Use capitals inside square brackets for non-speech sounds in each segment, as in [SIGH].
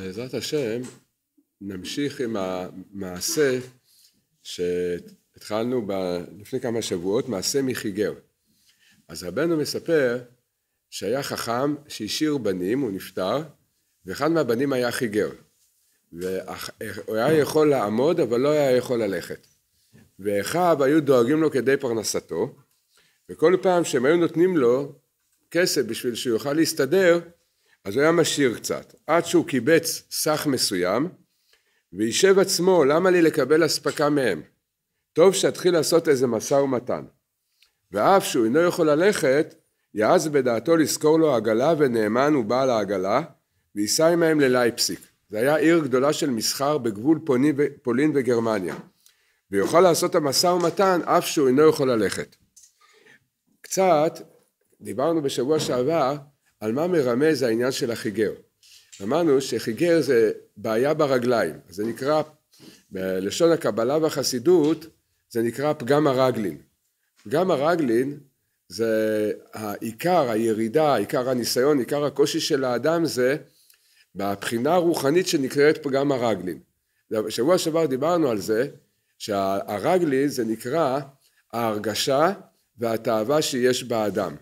בעזרת השם נמשיך עם המעשה שהתחלנו ב... לפני כמה שבועות, מעשה מחיגר. אז רבנו מספר שהיה חכם שהשאיר בנים, הוא נפטר, ואחד מהבנים היה חיגר. והוא היה יכול לעמוד אבל לא היה יכול ללכת. ואחיו היו דואגים לו כדי פרנסתו, וכל פעם שהם היו נותנים לו כסף בשביל שהוא יוכל להסתדר, אז הוא היה משאיר קצת, עד שהוא קיבץ סך מסוים, וישב עצמו, למה לי לקבל אספקה מהם? טוב שאתחיל לעשות איזה משא ומתן. ואף שהוא אינו יכול ללכת, יעז בדעתו לשכור לו עגלה ונאמן הוא בעל העגלה, וייסע עמהם ללייפסיק. זה היה עיר גדולה של מסחר בגבול פולין וגרמניה. ויוכל לעשות את המשא ומתן אף שהוא אינו יכול ללכת. קצת, דיברנו בשבוע שעבר על מה מרמז העניין של החיגר. אמרנו שחיגר זה בעיה ברגליים, זה נקרא, בלשון הקבלה והחסידות, זה נקרא פגם הרגלין. פגם הרגלין זה העיקר, הירידה, עיקר הניסיון, עיקר הקושי של האדם זה בבחינה הרוחנית שנקראת פגם הרגלין. בשבוע שעבר דיברנו על זה, שהרגלין זה נקרא ההרגשה והתאווה שיש באדם.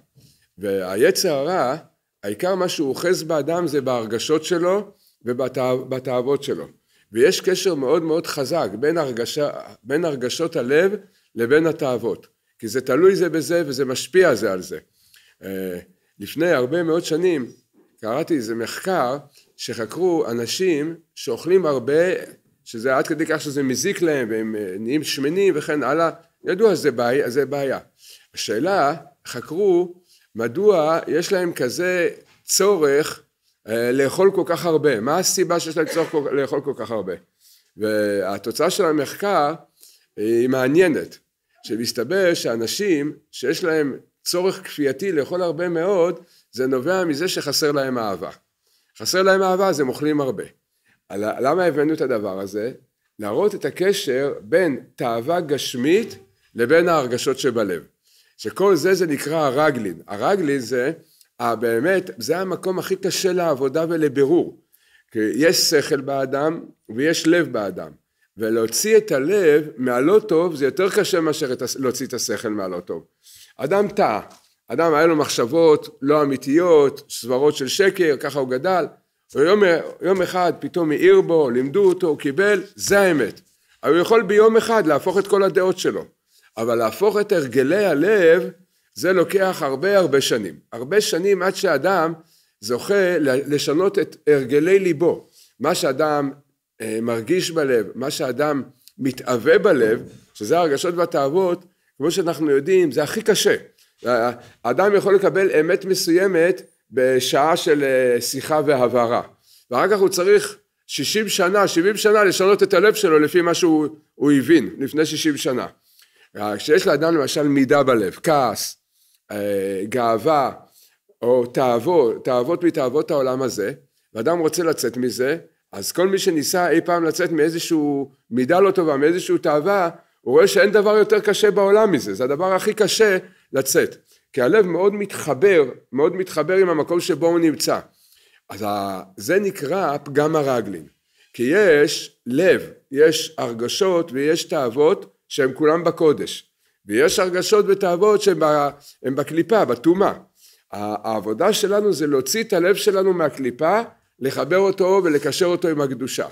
והיצר הרע העיקר מה שהוא אוחז באדם זה בהרגשות שלו ובתאוות שלו. ויש קשר מאוד מאוד חזק בין, הרגשה, בין הרגשות הלב לבין התאוות. כי זה תלוי זה בזה וזה משפיע זה על זה. אה, לפני הרבה מאוד שנים קראתי איזה מחקר שחקרו אנשים שאוכלים הרבה, שזה עד כדי כך שזה מזיק להם והם אה, נהיים שמנים וכן הלאה, ידוע שזה בעיה, בעיה. השאלה, חקרו מדוע יש להם כזה צורך אה, לאכול כל כך הרבה? מה הסיבה שיש להם צורך לאכול כל כך הרבה? והתוצאה של המחקר אה, היא מעניינת, שמסתבר שאנשים שיש להם צורך כפייתי לאכול הרבה מאוד, זה נובע מזה שחסר להם אהבה. חסר להם אהבה אז הם אוכלים הרבה. למה הבאנו את הדבר הזה? להראות את הקשר בין תאווה גשמית לבין ההרגשות שבלב. שכל זה זה נקרא הרגלין. הרגלין זה, אה, באמת, זה המקום הכי קשה לעבודה ולבירור. כי יש שכל באדם ויש לב באדם. ולהוציא את הלב מהלא טוב זה יותר קשה מאשר את, להוציא את השכל מהלא טוב. אדם טעה, אדם היה לו מחשבות לא אמיתיות, סברות של שקר, ככה הוא גדל. ויום, יום אחד פתאום העיר בו, לימדו אותו, הוא קיבל, זה האמת. אבל הוא יכול ביום אחד להפוך את כל הדעות שלו. אבל להפוך את הרגלי הלב, זה לוקח הרבה הרבה שנים. הרבה שנים עד שאדם זוכה לשנות את הרגלי ליבו. מה שאדם אה, מרגיש בלב, מה שאדם מתאווה בלב, שזה הרגשות והתאוות, כמו שאנחנו יודעים, זה הכי קשה. אה, אדם יכול לקבל אמת מסוימת בשעה של אה, שיחה והבהרה, ואחר כך הוא צריך 60 שנה, 70 שנה לשנות את הלב שלו לפי מה שהוא הבין לפני 60 שנה. אה, כשיש לאדם למשל מידה בלב, כעס, אה, גאווה, או תאוות, תאוות מתאוות העולם הזה, ואדם רוצה לצאת מזה, אז כל מי שניסה אי פעם לצאת מאיזשהו מידה לא טובה, מאיזשהו תאווה, הוא רואה שאין דבר יותר קשה בעולם מזה, זה הדבר הכי קשה לצאת. כי הלב מאוד מתחבר, מאוד מתחבר עם המקום שבו הוא נמצא. אז זה נקרא פגם הרגלין. כי יש לב, יש הרגשות ויש תאוות שהם כולם בקודש, ויש הרגשות ותאוות שהם בקליפה, בטומאה. העבודה שלנו זה להוציא את הלב שלנו מהקליפה, לחבר אותו ולקשר אותו עם הקדושה.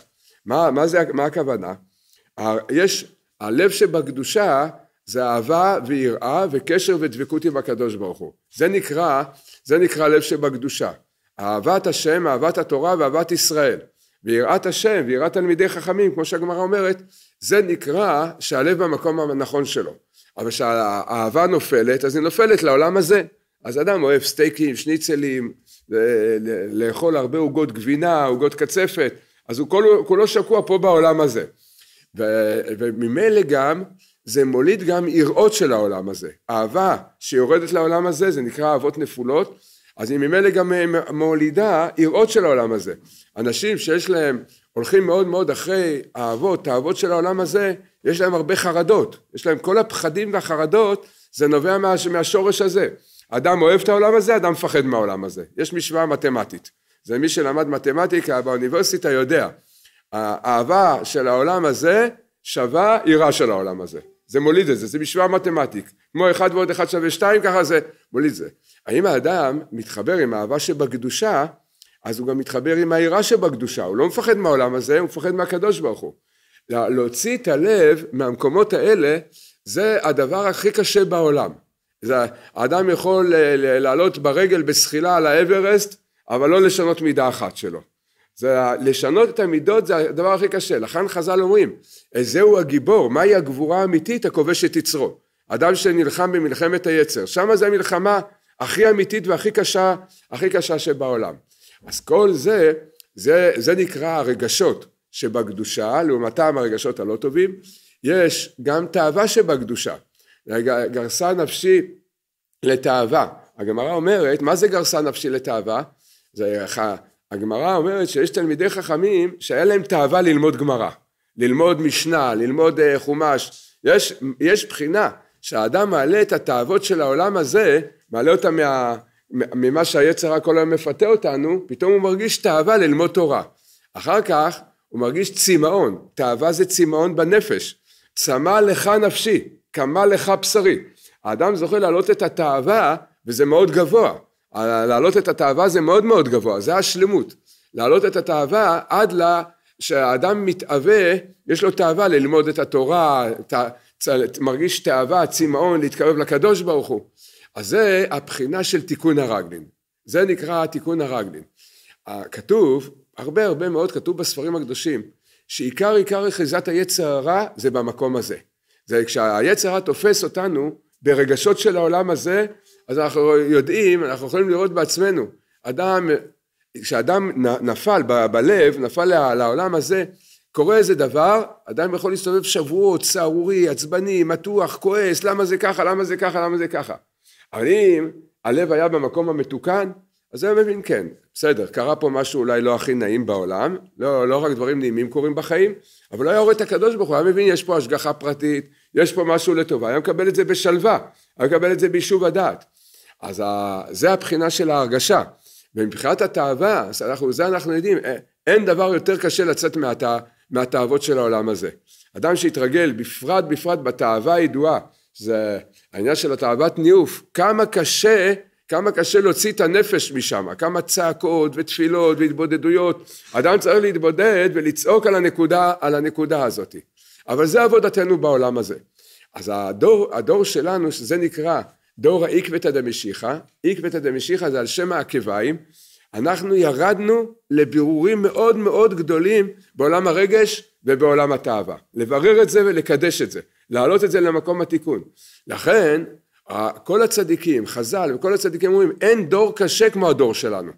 מה, מה, זה, מה הכוונה? יש, הלב שבקדושה זה אהבה ויראה וקשר ודבקות עם הקדוש ברוך הוא. זה נקרא, זה נקרא לב שבקדושה. אהבת השם, אהבת התורה ואהבת ישראל. ויראת השם ויראת תלמידי חכמים כמו שהגמרא אומרת זה נקרא שהלב במקום הנכון שלו אבל כשהאהבה נופלת אז היא נופלת לעולם הזה אז אדם אוהב סטייקים שניצלים לאכול הרבה עוגות גבינה עוגות קצפת אז הוא כל, כולו שקוע פה בעולם הזה ו- וממילא גם זה מוליד גם יראות של העולם הזה אהבה שיורדת לעולם הזה זה נקרא אהבות נפולות אז היא ממילא גם אה, מולידה יראות של העולם הזה אנשים שיש להם, הולכים מאוד מאוד אחרי האהבות, האהבות של העולם הזה, יש להם הרבה חרדות, יש להם כל הפחדים והחרדות, זה נובע מה, מהשורש הזה. אדם אוהב את העולם הזה, אדם מפחד מהעולם הזה. יש משוואה מתמטית. זה מי שלמד מתמטיקה באוניברסיטה יודע. האהבה של העולם הזה שווה יראה של העולם הזה. זה מוליד את זה, זה משוואה מתמטית. כמו אחד ועוד אחד שווה שתיים, ככה זה מוליד את זה. האם האדם מתחבר עם אהבה שבקדושה, אז הוא גם מתחבר עם העירה שבקדושה, הוא לא מפחד מהעולם הזה, הוא מפחד מהקדוש ברוך הוא. לה, להוציא את הלב מהמקומות האלה, זה הדבר הכי קשה בעולם. זה, האדם יכול ל- אה, ל- לעלות ברגל בשחילה על האברסט, אבל לא לשנות מידה אחת שלו. זה, לשנות את המידות זה הדבר הכי קשה. לכן חז"ל אומרים, זהו הגיבור, מהי הגבורה האמיתית הכובש את יצרו. אדם שנלחם במלחמת היצר, שם זה המלחמה הכי אמיתית והכי קשה, הכי קשה שבעולם. אז כל זה, זה, זה נקרא הרגשות שבקדושה, לעומתם הרגשות הלא טובים, יש גם תאווה שבקדושה, גרסה נפשי לתאווה. הגמרא אומרת, מה זה גרסה נפשי לתאווה? זה, איך הגמרא אומרת שיש תלמידי חכמים שהיה להם תאווה ללמוד גמרא, ללמוד משנה, ללמוד אה, חומש, יש, יש בחינה שהאדם מעלה את התאוות של העולם הזה, מעלה אותם מה... ממה שהיצר הכל היום מפתה אותנו, פתאום הוא מרגיש תאווה ללמוד תורה. אחר כך הוא מרגיש צמאון, תאווה זה צמאון בנפש. צמא לך נפשי, קמא לך בשרי. האדם זוכה להעלות את התאווה, וזה מאוד גבוה. להעלות את התאווה זה מאוד מאוד גבוה, זה השלמות. להעלות את התאווה עד לה, שהאדם מתאווה, יש לו תאווה ללמוד את התורה, ת, צ, מרגיש תאווה, צמאון, להתקרב לקדוש ברוך הוא. אז זה הבחינה של תיקון הרגלין. זה נקרא תיקון הרגלין. כתוב, הרבה הרבה מאוד כתוב בספרים הקדושים, שעיקר עיקר אחיזת היצר הרע זה במקום הזה. זה כשהיצר הרע תופס אותנו ברגשות של העולם הזה, אז אנחנו יודעים, אנחנו יכולים לראות בעצמנו. אדם, כשאדם נפל ב- בלב, נפל לעולם הזה, קורה איזה דבר, אדם יכול להסתובב שבועות, סערורי, עצבני, מתוח, כועס, למה זה ככה, למה זה ככה, למה זה ככה. אבל אם הלב היה במקום המתוקן, אז זה מבין כן, בסדר, קרה פה משהו אולי לא הכי נעים בעולם, לא, לא רק דברים נעימים קורים בחיים, אבל לא היה רואה את הקדוש ברוך הוא, היה מבין יש פה השגחה פרטית, יש פה משהו לטובה, היה מקבל את זה בשלווה, היה מקבל את זה ביישוב הדעת. אז ה, זה הבחינה של ההרגשה. ומבחינת התאווה, אז אנחנו, זה אנחנו יודעים, אה, אין דבר יותר קשה לצאת מהתא, מהתאוות של העולם הזה. אדם שהתרגל, בפרט בפרט בתאווה הידועה, זה... העניין של התאוות ניאוף, כמה קשה, כמה קשה להוציא את הנפש משם, כמה צעקות ותפילות והתבודדויות, אדם צריך להתבודד ולצעוק על הנקודה, על הנקודה הזאת, אבל זה עבודתנו בעולם הזה. אז הדור, הדור שלנו, שזה נקרא דור העקבתא דמשיחא, עקבתא דמשיחא זה על שם העקביים, אנחנו ירדנו לבירורים מאוד מאוד גדולים בעולם הרגש ובעולם התאווה. לברר את זה ולקדש את זה. להעלות את זה למקום התיקון. לכן, כל הצדיקים, חז"ל וכל הצדיקים אומרים, אין דור קשה כמו הדור שלנו.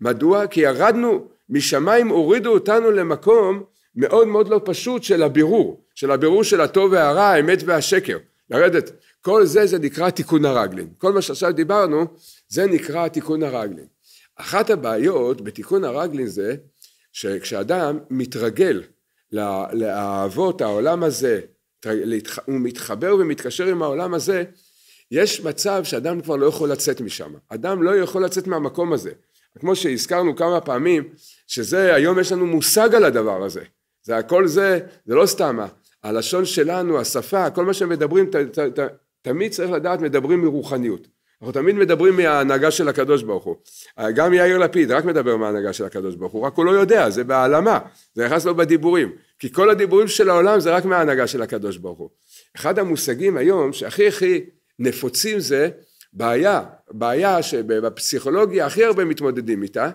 מדוע? כי ירדנו משמיים, הורידו אותנו למקום מאוד מאוד לא פשוט של הבירור, של הבירור של הטוב והרע, האמת והשקר. לרדת. כל זה, זה נקרא תיקון הרגלין. כל מה שעכשיו דיברנו, זה נקרא תיקון הרגלין. אחת הבעיות בתיקון הרגלין זה שכשאדם מתרגל לאהבות העולם הזה, הוא מתחבר ומתקשר עם העולם הזה, יש מצב שאדם כבר לא יכול לצאת משם. אדם לא יכול לצאת מהמקום הזה. כמו שהזכרנו כמה פעמים, שזה, היום יש לנו מושג על הדבר הזה. זה הכל זה, זה לא סתם. הלשון שלנו, השפה, כל מה שמדברים, ת, ת, ת, תמיד צריך לדעת, מדברים מרוחניות. אנחנו תמיד מדברים מההנהגה של הקדוש ברוך הוא. גם יאיר לפיד רק מדבר מההנהגה של הקדוש ברוך הוא, רק הוא לא יודע, זה בהעלמה, זה נכנס לו בדיבורים. כי כל הדיבורים של העולם זה רק מההנהגה של הקדוש ברוך הוא. אחד המושגים היום שהכי הכי נפוצים זה בעיה, בעיה שבפסיכולוגיה הכי הרבה מתמודדים איתה,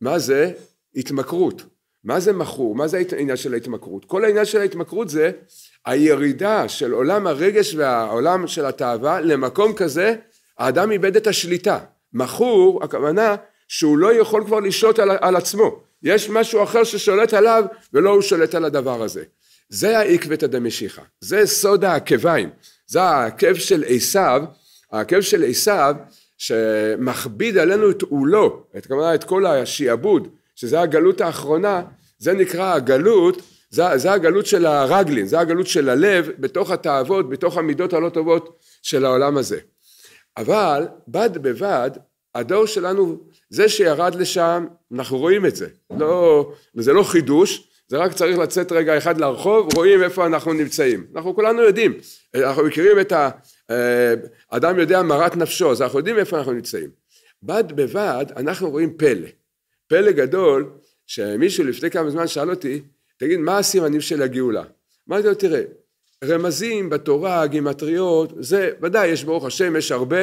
מה זה התמכרות. מה זה מכור? מה זה העניין של ההתמכרות? כל העניין של ההתמכרות זה הירידה של עולם הרגש והעולם של התאווה למקום כזה האדם איבד את השליטה. מכור, הכוונה שהוא לא יכול כבר לשלוט על, על עצמו. יש משהו אחר ששולט עליו ולא הוא שולט על הדבר הזה. זה העקבתא דמשיחא, זה סוד העקביים, זה העקב של עשיו, העקב של עשיו שמכביד עלינו את עולו, את, כלומר את כל השעבוד, שזה הגלות האחרונה, זה נקרא הגלות, זה, זה הגלות של הרגלין, זה הגלות של הלב, בתוך התאוות, בתוך המידות הלא טובות של העולם הזה. אבל בד בבד הדור שלנו זה שירד לשם אנחנו רואים את זה לא זה לא חידוש זה רק צריך לצאת רגע אחד לרחוב רואים איפה אנחנו נמצאים אנחנו כולנו יודעים אנחנו מכירים את האדם אה, יודע מרת נפשו אז אנחנו יודעים איפה אנחנו נמצאים בד בבד אנחנו רואים פלא פלא גדול שמישהו לפני כמה זמן שאל אותי תגיד מה הסימנים של הגאולה אמרתי לו תראה רמזים בתורה, גימטריות, זה ודאי יש ברוך השם, יש הרבה,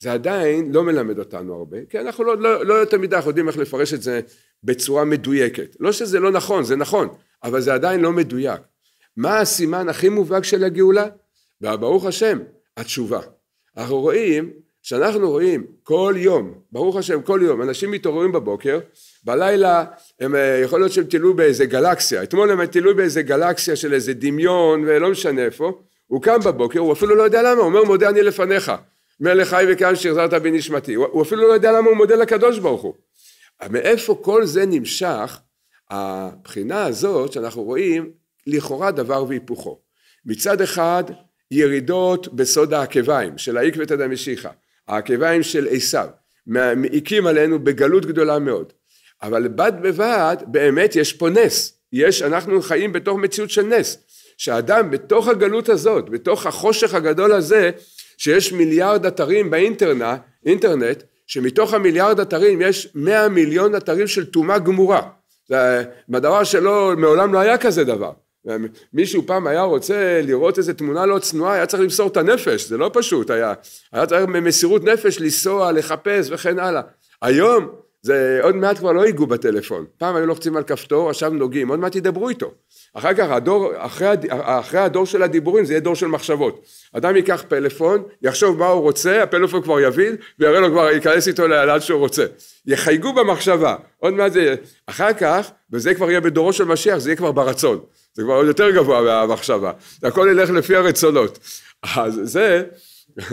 זה עדיין לא מלמד אותנו הרבה, כי אנחנו לא, לא, לא יותר מדי, אנחנו יודעים איך לפרש את זה בצורה מדויקת. לא שזה לא נכון, זה נכון, אבל זה עדיין לא מדויק. מה הסימן הכי מובהק של הגאולה? ברוך השם, התשובה. אנחנו רואים, שאנחנו רואים כל יום, ברוך השם כל יום, אנשים מתעוררים בבוקר בלילה הם, אה, יכול להיות שהם טיילו באיזה גלקסיה, אתמול הם טיילו באיזה גלקסיה של איזה דמיון ולא משנה איפה, הוא קם בבוקר, הוא אפילו לא יודע למה, הוא אומר מודה אני לפניך, אומר לחי וקיים שחזרת בי נשמתי, הוא, הוא אפילו לא יודע למה הוא מודה לקדוש ברוך הוא. מאיפה כל זה נמשך, הבחינה הזאת שאנחנו רואים לכאורה דבר והיפוכו. מצד אחד ירידות בסוד העקביים של העקבתא דמשיחא, העקביים של עשיו, מעיקים עלינו בגלות גדולה מאוד. אבל בד בבד באמת יש פה נס, יש, אנחנו חיים בתוך מציאות של נס, שאדם בתוך הגלות הזאת, בתוך החושך הגדול הזה, שיש מיליארד אתרים באינטרנט, אינטרנט, שמתוך המיליארד אתרים יש מאה מיליון אתרים של טומאה גמורה. זה דבר שלא, מעולם לא היה כזה דבר. מישהו פעם היה רוצה לראות איזה תמונה לא צנועה, היה צריך למסור את הנפש, זה לא פשוט היה. היה צריך במסירות נפש לנסוע, לחפש וכן הלאה. היום זה עוד מעט כבר לא ייגעו בטלפון. פעם היו לוחצים על כפתור, עכשיו נוגעים, עוד מעט ידברו איתו. אחר כך הדור, אחרי, הד... אחרי הדור של הדיבורים זה יהיה דור של מחשבות. אדם ייקח פלאפון, יחשוב מה הוא רוצה, הפלאפון כבר יבין, ויראה לו כבר, ייכנס איתו לאן שהוא רוצה. יחייגו במחשבה, עוד מעט זה, אחר כך, וזה כבר יהיה בדורו של משיח, זה יהיה כבר ברצון. זה כבר עוד יותר גבוה מהמחשבה. זה הכל ילך לפי הרצונות. אז זה, [LAUGHS]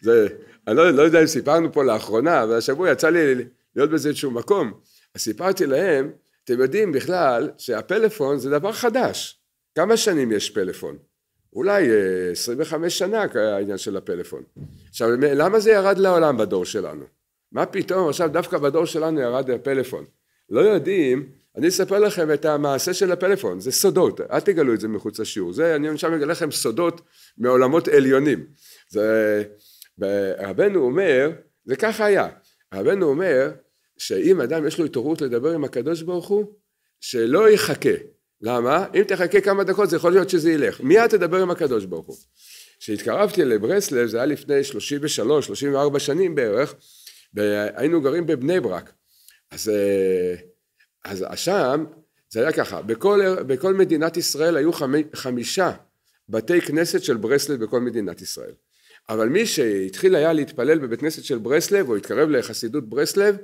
זה, אני לא, לא יודע אם סיפרנו פה לאחרונה, אבל השבוע יצא לי להיות בזה איזשהו מקום. אז סיפרתי להם, אתם יודעים בכלל שהפלאפון זה דבר חדש. כמה שנים יש פלאפון? אולי 25 אה, שנה העניין של הפלאפון. עכשיו, למה זה ירד לעולם בדור שלנו? מה פתאום עכשיו דווקא בדור שלנו ירד הפלאפון? לא יודעים, אני אספר לכם את המעשה של הפלאפון, זה סודות, אל תגלו את זה מחוץ לשיעור, זה, אני עכשיו אגלה לכם סודות מעולמות עליונים. זה, רבנו אומר, זה ככה היה, רבנו אומר, שאם אדם יש לו התעוררות לדבר עם הקדוש ברוך הוא, שלא יחכה. למה? אם תחכה כמה דקות זה יכול להיות שזה ילך. מיד תדבר עם הקדוש ברוך הוא. כשהתקרבתי לברסלב, זה היה לפני 33-34 שנים בערך, היינו גרים בבני ברק. אז, אה, אז שם זה היה ככה, בכל, בכל מדינת ישראל היו חמי, חמישה בתי כנסת של ברסלב בכל מדינת ישראל. אבל מי שהתחיל היה להתפלל בבית כנסת של ברסלב, או התקרב לחסידות ברסלב,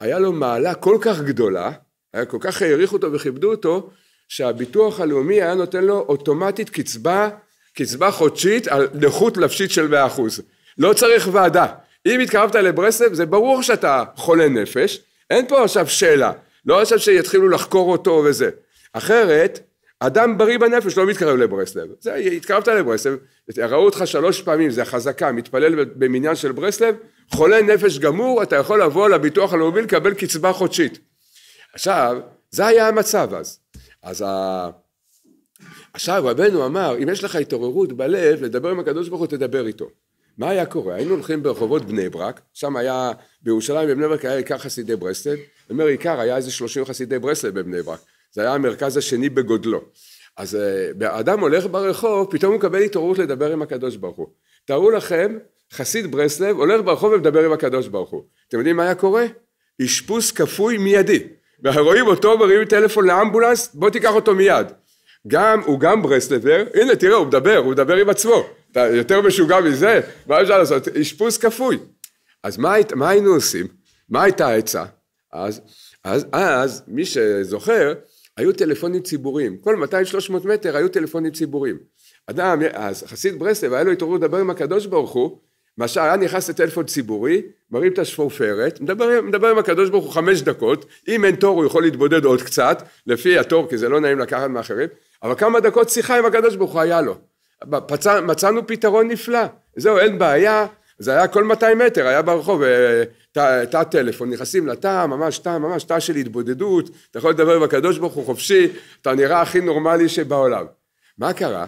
היה לו מעלה כל כך גדולה, היה כל כך העריכו אותו וכיבדו אותו, שהביטוח הלאומי היה נותן לו אוטומטית קצבה, קצבה חודשית על נכות נפשית של 100%. לא צריך ועדה. אם התקרבת לברסלב, זה ברור שאתה חולה נפש, אין פה עכשיו שאלה. לא עכשיו שיתחילו לחקור אותו וזה. אחרת, אדם בריא בנפש לא מתקרב לברסלב. זה, התקרבת לברסלב, ראו אותך שלוש פעמים, זה חזקה, מתפלל במניין של ברסלב, חולה נפש גמור, אתה יכול לבוא לביטוח הלאומי לקבל קצבה חודשית. עכשיו, זה היה המצב אז. אז ה... עכשיו רבנו אמר, אם יש לך התעוררות בלב לדבר עם הקדוש ברוך הוא, תדבר איתו. מה היה קורה? היינו הולכים ברחובות בני ברק, שם היה, בירושלים בבני ברק היה עיקר חסידי ברסלב, אני אומר עיקר, היה איזה שלושים חסידי ברסלב בבני ברק, זה היה המרכז השני בגודלו. אז אה, אדם הולך ברחוב, פתאום הוא מקבל התעוררות לדבר עם הקדוש ברוך הוא. תארו לכם חסיד ברסלב הולך ברחוב ומדבר עם הקדוש ברוך הוא. אתם יודעים מה היה קורה? אשפוז כפוי מיידי. רואים אותו מרים טלפון לאמבולנס, בוא תיקח אותו מיד. גם, הוא גם ברסלבר, הנה תראה הוא מדבר, הוא מדבר עם עצמו. אתה יותר משוגע מזה? מה אפשר לעשות? אשפוז כפוי. אז מה, מה היינו עושים? מה הייתה העצה? אז, אז, אז מי שזוכר, היו טלפונים ציבוריים. כל 200-300 מטר היו טלפונים ציבוריים. אדם, אז חסיד ברסלב, היה לו התעוררות לדבר עם הקדוש ברוך הוא, משל, היה נכנס לטלפון ציבורי, מרים את השפופרת, מדבר, מדבר עם הקדוש ברוך הוא חמש דקות, אם אין תור הוא יכול להתבודד עוד קצת, לפי התור, כי זה לא נעים לקחת מאחרים, אבל כמה דקות שיחה עם הקדוש ברוך הוא היה לו. פצ... מצאנו פתרון נפלא, זהו, אין בעיה, זה היה כל 200 מטר, היה ברחוב אה, תא טלפון, נכנסים לתא, ממש תא, ממש תא של התבודדות, אתה יכול לדבר עם הקדוש ברוך הוא חופשי, אתה נראה הכי נורמלי שבעולם. מה קרה?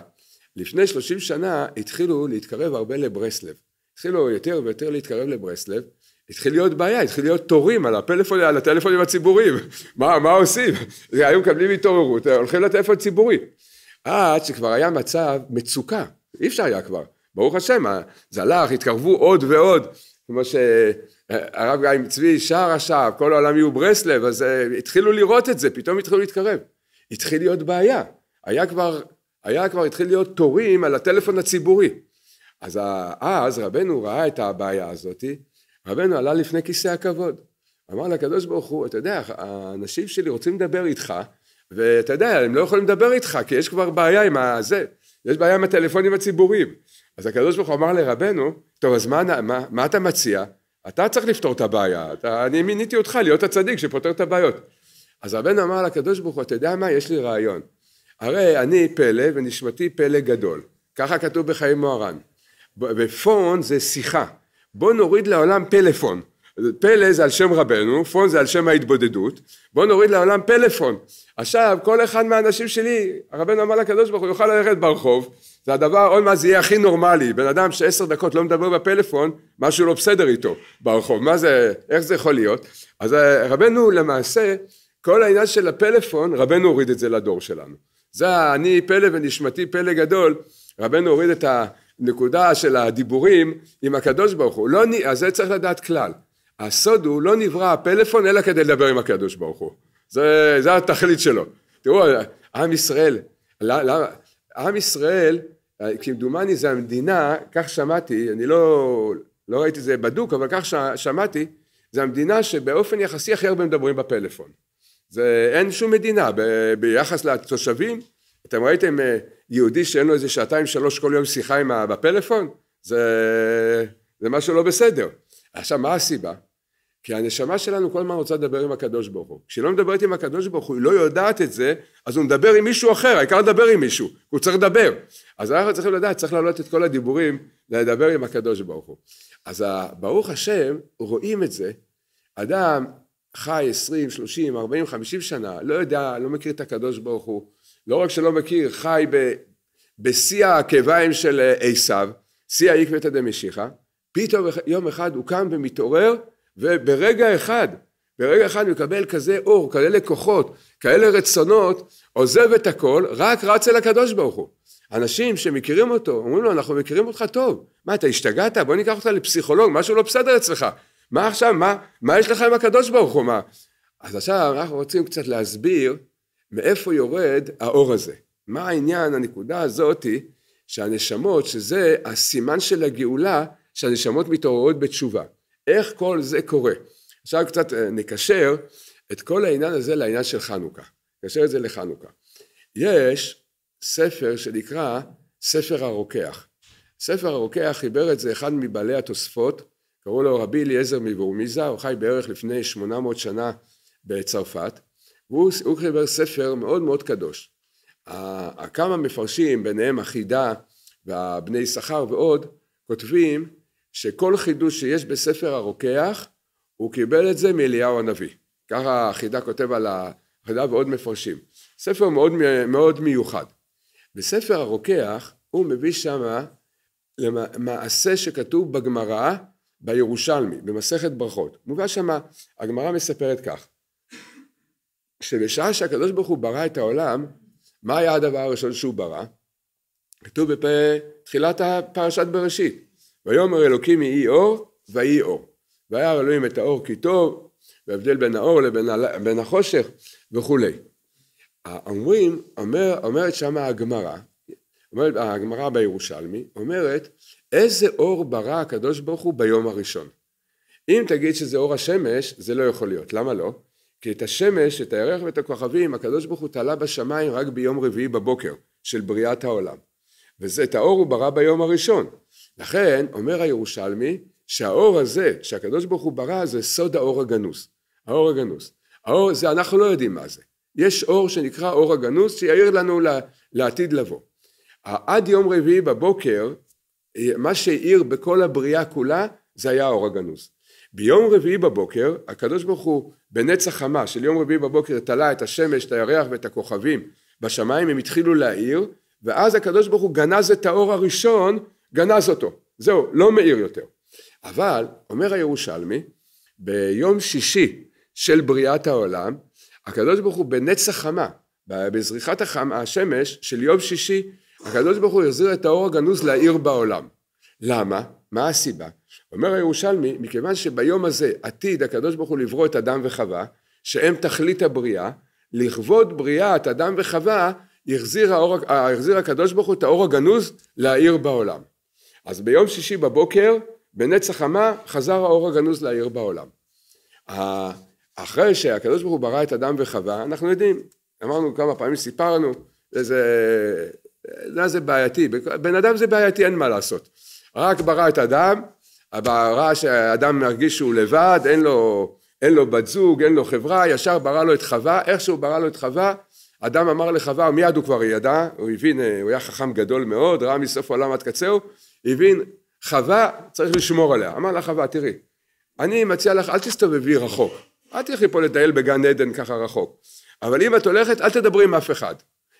לפני 30 שנה התחילו להתקרב הרבה לברסלב. התחילו יותר ויותר להתקרב לברסלב, התחיל להיות בעיה, התחיל להיות תורים על הפלאפון, על הטלפונים הציבוריים. [LAUGHS] מה, מה עושים? [LAUGHS] היו מקבלים התעוררות, הולכים לטלפון ציבורי. עד שכבר היה מצב מצוקה, אי אפשר היה כבר. ברוך השם, זה הלך, התקרבו עוד ועוד. כמו שהרב גיא צבי שר עכשיו, כל העולם יהיו ברסלב, אז אה, התחילו לראות את זה, פתאום התחילו להתקרב. התחיל להיות בעיה. היה כבר, היה כבר התחיל להיות תורים על הטלפון הציבורי. אז אה, אז רבנו ראה את הבעיה הזאתי, רבנו עלה לפני כיסא הכבוד. אמר לקדוש ברוך הוא, אתה יודע, האנשים שלי רוצים לדבר איתך, ואתה יודע, הם לא יכולים לדבר איתך, כי יש כבר בעיה עם הזה, יש בעיה עם הטלפונים הציבוריים. אז הקדוש ברוך הוא אמר לרבנו, טוב, אז מה, מה, מה אתה מציע? אתה צריך לפתור את הבעיה, אתה, אני מיניתי אותך להיות הצדיק שפותר את הבעיות. אז רבנו אמר לקדוש ברוך הוא, אתה יודע מה, יש לי רעיון. הרי אני פלא ונשמתי פלא גדול. ככה כתוב בחיים מוהר"ן. ופון זה שיחה. בוא נוריד לעולם פלאפון. פלא זה על שם רבנו, פון זה על שם ההתבודדות, בוא נוריד לעולם פלאפון. עכשיו, כל אחד מהאנשים שלי, רבנו אמר לקדוש ברוך הוא, יוכל ללכת ברחוב, זה הדבר, עוד מעט זה יהיה הכי נורמלי, בן אדם שעשר דקות לא מדבר בפלאפון, משהו לא בסדר איתו ברחוב, מה זה, איך זה יכול להיות? אז אה, רבנו למעשה, כל העניין של הפלאפון, רבנו הוריד את זה לדור שלנו. זה אני פלא ונשמתי פלא גדול, רבנו הוריד את ה... הנקודה של הדיבורים עם הקדוש ברוך הוא, לא, אז זה צריך לדעת כלל, הסוד הוא לא נברא הפלאפון אלא כדי לדבר עם הקדוש ברוך הוא, זה, זה התכלית שלו, תראו עם ישראל, לא, לא, עם ישראל כמדומני זה המדינה, כך שמעתי, אני לא, לא ראיתי את זה בדוק, אבל כך ש, שמעתי, זה המדינה שבאופן יחסי הכי הרבה מדברים בפלאפון. זה אין שום מדינה ב, ביחס לתושבים, אתם ראיתם אה, יהודי שאין לו איזה שעתיים שלוש כל יום שיחה עם ה... בפלאפון, זה, זה משהו לא בסדר. עכשיו מה הסיבה? כי הנשמה שלנו כל הזמן רוצה לדבר עם הקדוש ברוך הוא. כשהיא לא מדברת עם הקדוש ברוך הוא, היא לא יודעת את זה, אז הוא מדבר עם מישהו אחר, העיקר לדבר עם מישהו, הוא צריך לדבר. אז אנחנו צריכים לדעת, צריך להעלות את כל הדיבורים, לדבר עם הקדוש ברוך הוא. אז ברוך השם, רואים את זה, אדם חי עשרים שלושים ארבעים חמישים שנה, לא יודע, לא מכיר את הקדוש ברוך הוא, לא רק שלא מכיר, חי ב, בשיא העקביים של אה, עשיו, שיא העקבתא דמשיחא, פתאום יום אחד הוא קם ומתעורר, וברגע אחד, ברגע אחד הוא מקבל כזה אור, כאלה לקוחות, כאלה רצונות, עוזב את הכל, רק רץ אל הקדוש ברוך הוא. אנשים שמכירים אותו, אומרים לו, אנחנו מכירים אותך טוב. מה, אתה השתגעת? בוא ניקח אותך לפסיכולוג, משהו לא בסדר אצלך. מה עכשיו, מה, מה יש לך עם הקדוש ברוך הוא? מה? אז עכשיו אנחנו רוצים קצת להסביר מאיפה יורד האור הזה? מה העניין, הנקודה הזאתי, שהנשמות, שזה הסימן של הגאולה, שהנשמות מתעוררות בתשובה. איך כל זה קורה? עכשיו קצת אה, נקשר את כל העניין הזה לעניין של חנוכה. נקשר את זה לחנוכה. יש ספר שנקרא ספר הרוקח. ספר הרוקח חיבר את זה אחד מבעלי התוספות, קראו לו רבי אליעזר מבורמיזה, הוא חי בערך לפני 800 שנה בצרפת, והוא חיבר ספר מאוד מאוד קדוש. כמה מפרשים, ביניהם החידה והבני שכר ועוד, כותבים שכל חידוש שיש בספר הרוקח, הוא קיבל את זה מאליהו הנביא. ככה החידה כותב על החידה ועוד מפרשים. ספר מאוד, מאוד מיוחד. בספר הרוקח הוא מביא שם למעשה שכתוב בגמרא בירושלמי, במסכת ברכות. מובא שמה, הגמרא מספרת כך, שבשעה שהקדוש ברוך הוא ברא את העולם, מה היה הדבר הראשון שהוא ברא? כתוב בתחילת הפרשת בראשית, ויאמר אלוקים יהי אור ויהי אור. והיה אלוהים את האור כי טוב, והבדל בין האור לבין החושך וכולי. אומרים, אומר, אומרת שמה הגמרא, אומרת הגמרא בירושלמי, אומרת איזה אור ברא הקדוש ברוך הוא ביום הראשון. אם תגיד שזה אור השמש, זה לא יכול להיות. למה לא? כי את השמש, את הירח ואת הכוכבים, הקדוש ברוך הוא תלה בשמיים רק ביום רביעי בבוקר של בריאת העולם. ואת האור הוא ברא ביום הראשון. לכן, אומר הירושלמי, שהאור הזה שהקדוש ברוך הוא ברא זה סוד האור הגנוז. האור הגנוז. האור זה, אנחנו לא יודעים מה זה. יש אור שנקרא אור הגנוז שיאיר לנו לעתיד לבוא. עד יום רביעי בבוקר, מה שהאיר בכל הבריאה כולה זה היה האור הגנוז. ביום רביעי בבוקר, הקדוש ברוך הוא בנצח חמה של יום רביעי בבוקר תלה את השמש, את הירח ואת הכוכבים בשמיים, הם התחילו להאיר, ואז הקדוש ברוך הוא גנז את האור הראשון, גנז אותו. זהו, לא מאיר יותר. אבל, אומר הירושלמי, ביום שישי של בריאת העולם, הקדוש ברוך הוא בנצח חמה, בזריחת החמה, השמש של יום שישי, הקדוש ברוך הוא החזיר את האור הגנוז להאיר בעולם. למה? מה הסיבה? אומר הירושלמי, מכיוון שביום הזה עתיד הקדוש ברוך הוא לברוא את אדם וחווה, שהם תכלית הבריאה, לכבוד בריאת אדם וחווה, החזיר, האור, החזיר הקדוש ברוך הוא את האור הגנוז לעיר בעולם. אז ביום שישי בבוקר, בנצח חמה, חזר האור הגנוז לעיר בעולם. אחרי שהקדוש ברוך הוא ברא את אדם וחווה, אנחנו יודעים, אמרנו כמה פעמים, סיפרנו, זה, זה, זה בעייתי, בן אדם זה בעייתי, אין מה לעשות. רק ברא את אדם, ברע שאדם מרגיש שהוא לבד, אין לו, אין לו בת זוג, אין לו חברה, ישר ברא לו את חווה, איך שהוא ברא לו את חווה, אדם אמר לחווה, מיד הוא כבר ידע, הוא הבין, אה, הוא היה חכם גדול מאוד, ראה מסוף העולם עד קצהו, הבין, חווה, צריך לשמור עליה. אמר לה חווה, תראי, אני מציע לך, אל תסתובבי רחוק, אל תלכי פה לטייל בגן עדן ככה רחוק, אבל אם את הולכת, אל תדברי עם אף אחד.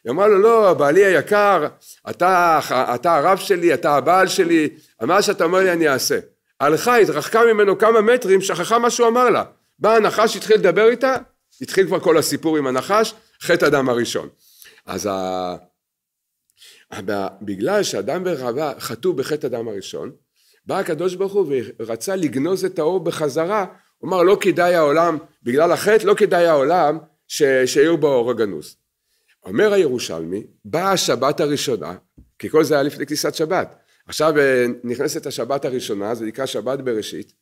היא אמרה לו, לא, בעלי היקר, אתה, אתה הרב שלי, אתה הבעל שלי, מה שאתה אומר לי אני אעשה. הלכה, התרחקה ממנו כמה מטרים, שכחה מה שהוא אמר לה. בא הנחש, התחיל לדבר איתה, התחיל כבר כל הסיפור עם הנחש, חטא הדם הראשון. אז ה... בגלל שאדם ורבה חטאו בחטא הדם הראשון, בא הקדוש ברוך הוא ורצה לגנוז את האור בחזרה, הוא אמר לא כדאי העולם, בגלל החטא לא כדאי העולם ש... שיהיו באור הגנוז. אומר הירושלמי, באה השבת הראשונה, כי כל זה היה לפני כניסת שבת, עכשיו אה, נכנסת השבת הראשונה, זה נקרא שבת בראשית,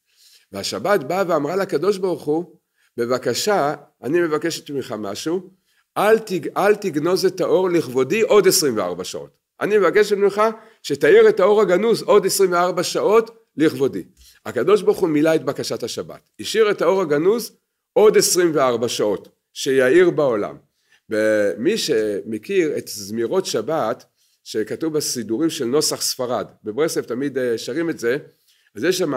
והשבת באה ואמרה לקדוש ברוך הוא, בבקשה, אני מבקשת ממך משהו, אל, תג, אל תגנוז את האור לכבודי עוד 24 שעות. אני מבקש ממך שתאיר את האור הגנוז עוד 24 שעות לכבודי. הקדוש ברוך הוא מילא את בקשת השבת, השאיר את האור הגנוז עוד 24 שעות, שיאיר בעולם. ומי שמכיר את זמירות שבת, שכתוב בסידורים של נוסח ספרד, בברסלב תמיד אה, שרים את זה, אז יש שם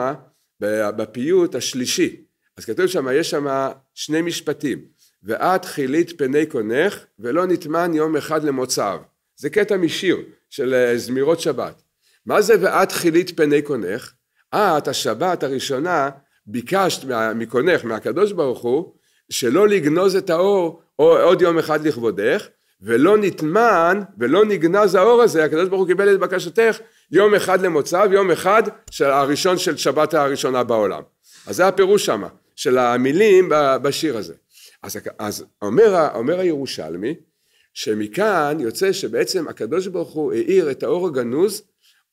בפיוט השלישי, אז כתוב שם, יש שם שני משפטים, ואת חילית פני קונך ולא נטמן יום אחד למוצאיו, זה קטע משיר של אה, זמירות שבת, מה זה ואת חילית פני קונך? אה, את השבת הראשונה ביקשת מקונך, מהקדוש ברוך הוא, שלא לגנוז את האור עוד יום אחד לכבודך, ולא נטמן ולא נגנז האור הזה, הקדוש ברוך הוא קיבל את בקשתך יום אחד למוצא ויום אחד של הראשון של שבת הראשונה בעולם. אז זה הפירוש שמה, של המילים בשיר הזה. אז, אז אומר, אומר הירושלמי, שמכאן יוצא שבעצם הקדוש ברוך הוא האיר את האור הגנוז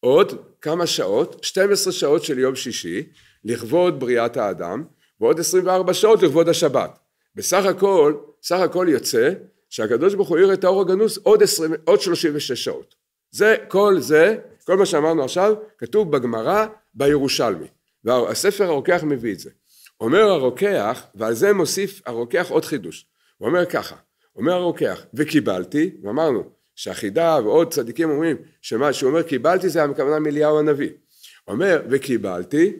עוד כמה שעות, 12 שעות של יום שישי, לכבוד בריאת האדם, ועוד 24 שעות לכבוד השבת. בסך הכל, סך הכל יוצא שהקדוש ברוך הוא האיר את האור הגנוז עוד, 20, עוד 36 שעות. זה, כל זה, כל מה שאמרנו עכשיו, כתוב בגמרא, בירושלמי. והספר הרוקח מביא את זה. אומר הרוקח, ועל זה מוסיף הרוקח עוד חידוש. הוא אומר ככה, אומר הרוקח, וקיבלתי, ואמרנו שהחידה ועוד צדיקים אומרים, שמה שהוא אומר קיבלתי זה הכוונה מאליהו הנביא. אומר, וקיבלתי,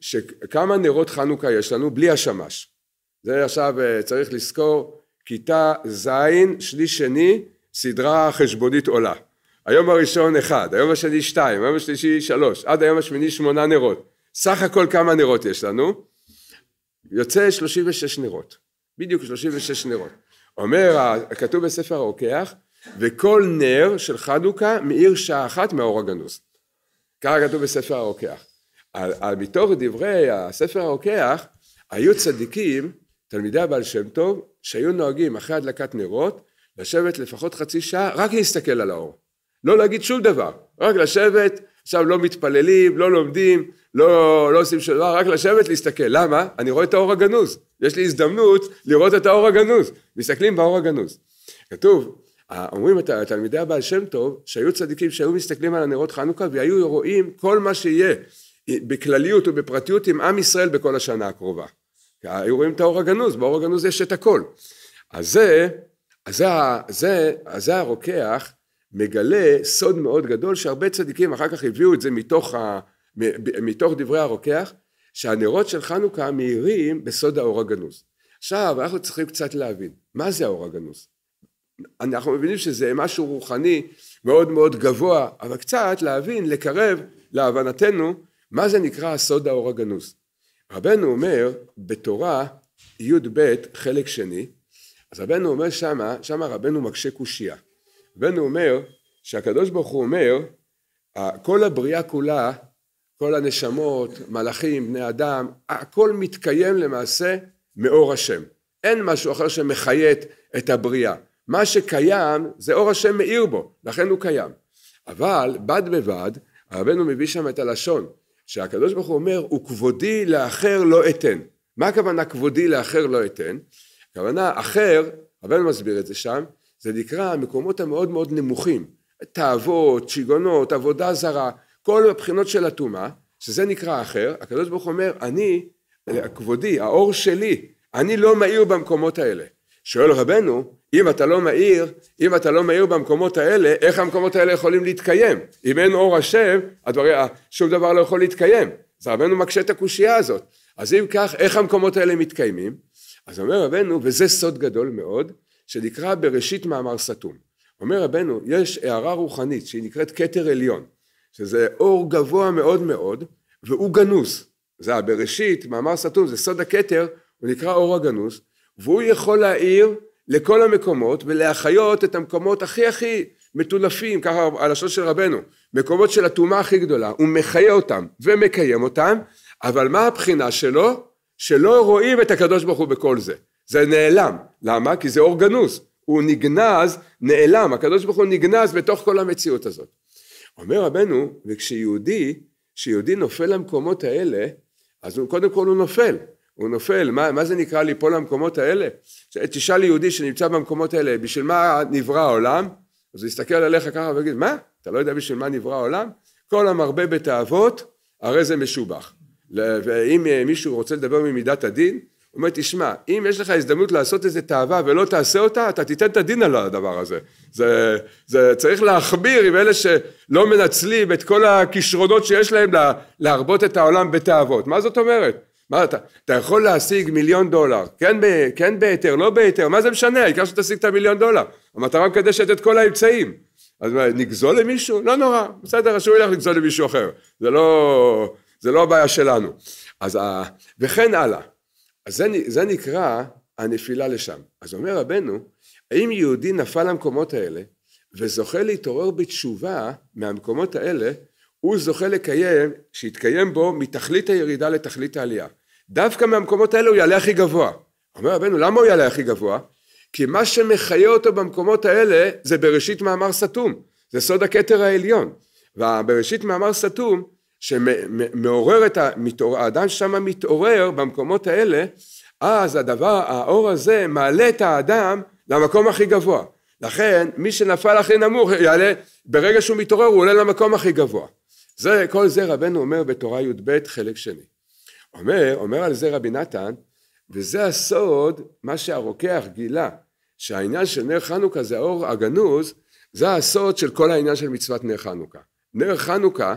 שכמה נרות חנוכה יש לנו בלי השמש. זה עכשיו אה, צריך לזכור כיתה ז', שליש שני, סדרה חשבונית עולה. היום הראשון אחד, היום השני שתיים, היום השלישי שלוש, עד היום השמיני שמונה נרות. סך הכל כמה נרות יש לנו? יוצא שלושים ושש נרות, בדיוק שלושים ושש נרות. אומר, כתוב בספר הרוקח, וכל נר של חנוכה מאיר שעה אחת מהאור הגנוז. ככה כתוב בספר הרוקח. על, על, מתוך דברי הספר הרוקח, היו צדיקים תלמידי הבעל שם טוב, שהיו נוהגים אחרי הדלקת נרות, לשבת לפחות חצי שעה, רק להסתכל על האור. לא להגיד שום דבר, רק לשבת, עכשיו לא מתפללים, לא לומדים, לא, לא עושים שום דבר, רק לשבת להסתכל. למה? אני רואה את האור הגנוז. יש לי הזדמנות לראות את האור הגנוז. מסתכלים באור הגנוז. כתוב, אומרים את תלמידי הבעל שם טוב, שהיו צדיקים שהיו מסתכלים על הנרות חנוכה והיו רואים כל מה שיהיה בכלליות ובפרטיות עם עם ישראל בכל השנה הקרובה. היו רואים את האור הגנוז, באור הגנוז יש את הכל. אז זה, אז זה, זה, אז זה הרוקח מגלה סוד מאוד גדול שהרבה צדיקים אחר כך הביאו את זה מתוך, ה, מתוך דברי הרוקח, שהנרות של חנוכה מאירים בסוד האור הגנוז. עכשיו אנחנו צריכים קצת להבין, מה זה האור הגנוז? אנחנו מבינים שזה משהו רוחני מאוד מאוד גבוה, אבל קצת להבין, לקרב להבנתנו, מה זה נקרא סוד האור הגנוז. רבנו אומר בתורה י"ב חלק שני, אז רבנו אומר שמה, שמה רבנו מקשה קושייה. רבנו אומר שהקדוש ברוך הוא אומר כל הבריאה כולה, כל הנשמות, מלאכים, בני אדם, הכל מתקיים למעשה מאור השם. אין משהו אחר שמחיית את הבריאה. מה שקיים זה אור השם מאיר בו, לכן הוא קיים. אבל בד בבד, רבנו מביא שם את הלשון, שהקדוש ברוך הוא אומר, וכבודי לאחר לא אתן. מה הכוונה כבודי לאחר לא אתן? הכוונה אחר, הבן מסביר את זה שם, זה נקרא המקומות המאוד מאוד נמוכים, תאוות, שיגונות, עבודה זרה, כל הבחינות של הטומאה, שזה נקרא אחר, הקדוש ברוך הוא אומר, אני, אה, כבודי, האור שלי, אני לא מאיר במקומות האלה. שואל רבנו, אם אתה לא מאיר, אם אתה לא מאיר במקומות האלה, איך המקומות האלה יכולים להתקיים? אם אין אור השם, הדבר, שום דבר לא יכול להתקיים. אז רבנו מקשה את הקושייה הזאת. אז אם כך, איך המקומות האלה מתקיימים? אז אומר רבנו, וזה סוד גדול מאוד, שנקרא בראשית מאמר סתום. אומר רבנו, יש הערה רוחנית שהיא נקראת כתר עליון, שזה אור גבוה מאוד מאוד, והוא גנוז. זה הבראשית, מאמר סתום, זה סוד הכתר, הוא נקרא אור הגנוז, והוא יכול להאיר לכל המקומות ולהחיות את המקומות הכי הכי מטונפים, ככה הלשון של רבנו, מקומות של הטומאה הכי גדולה, הוא מחיה אותם ומקיים אותם, אבל מה הבחינה שלו? שלא רואים את הקדוש ברוך הוא בכל זה, זה נעלם, למה? כי זה אור גנוז, הוא נגנז, נעלם, הקדוש ברוך הוא נגנז בתוך כל המציאות הזאת. אומר רבנו, וכשיהודי, כשיהודי נופל למקומות האלה, אז הוא, קודם כל הוא נופל, הוא נופל, מה, מה זה נקרא ליפול למקומות האלה? תשאל יהודי שנמצא במקומות האלה, בשביל מה נברא העולם? אז הוא יסתכל עליך ככה ויגיד, מה? אתה לא יודע בשביל מה נברא העולם? כל המרבה בתאוות, הרי זה משובח. ואם אה, מישהו רוצה לדבר ממידת הדין, הוא אומר, תשמע, אם יש לך הזדמנות לעשות איזה תאווה ולא תעשה אותה, אתה תיתן את הדין על הדבר הזה. זה, זה צריך להכביר עם אלה שלא מנצלים את כל הכישרונות שיש להם להרבות את העולם בתאוות. מה זאת אומרת? מה אתה, אתה יכול להשיג מיליון דולר, כן, ב, כן בהיתר, לא בהיתר, מה זה משנה, העיקר שתשיג את המיליון דולר, המטרה מקדשת את כל האמצעים, אז מה, נגזול למישהו? לא נורא, בסדר, שהוא ילך לגזול למישהו אחר, זה לא, זה לא הבעיה שלנו, אז ה... אה, וכן הלאה, אז זה, זה נקרא הנפילה לשם, אז אומר רבנו, האם יהודי נפל למקומות האלה וזוכה להתעורר בתשובה מהמקומות האלה הוא זוכה לקיים, שיתקיים בו מתכלית הירידה לתכלית העלייה. דווקא מהמקומות האלה הוא יעלה הכי גבוה. אומר רבנו, למה הוא יעלה הכי גבוה? כי מה שמחיה אותו במקומות האלה זה בראשית מאמר סתום, זה סוד הכתר העליון. ובראשית מאמר סתום, שמעורר את המתעורר, האדם שם מתעורר במקומות האלה, אז הדבר, האור הזה מעלה את האדם למקום הכי גבוה. לכן, מי שנפל הכי נמוך, יעלה, ברגע שהוא מתעורר, הוא עולה למקום הכי גבוה. זה, כל זה רבנו אומר בתורה י"ב חלק שני. אומר, אומר על זה רבי נתן, וזה הסוד, מה שהרוקח גילה, שהעניין של נר חנוכה זה האור הגנוז, זה הסוד של כל העניין של מצוות נר חנוכה. נר חנוכה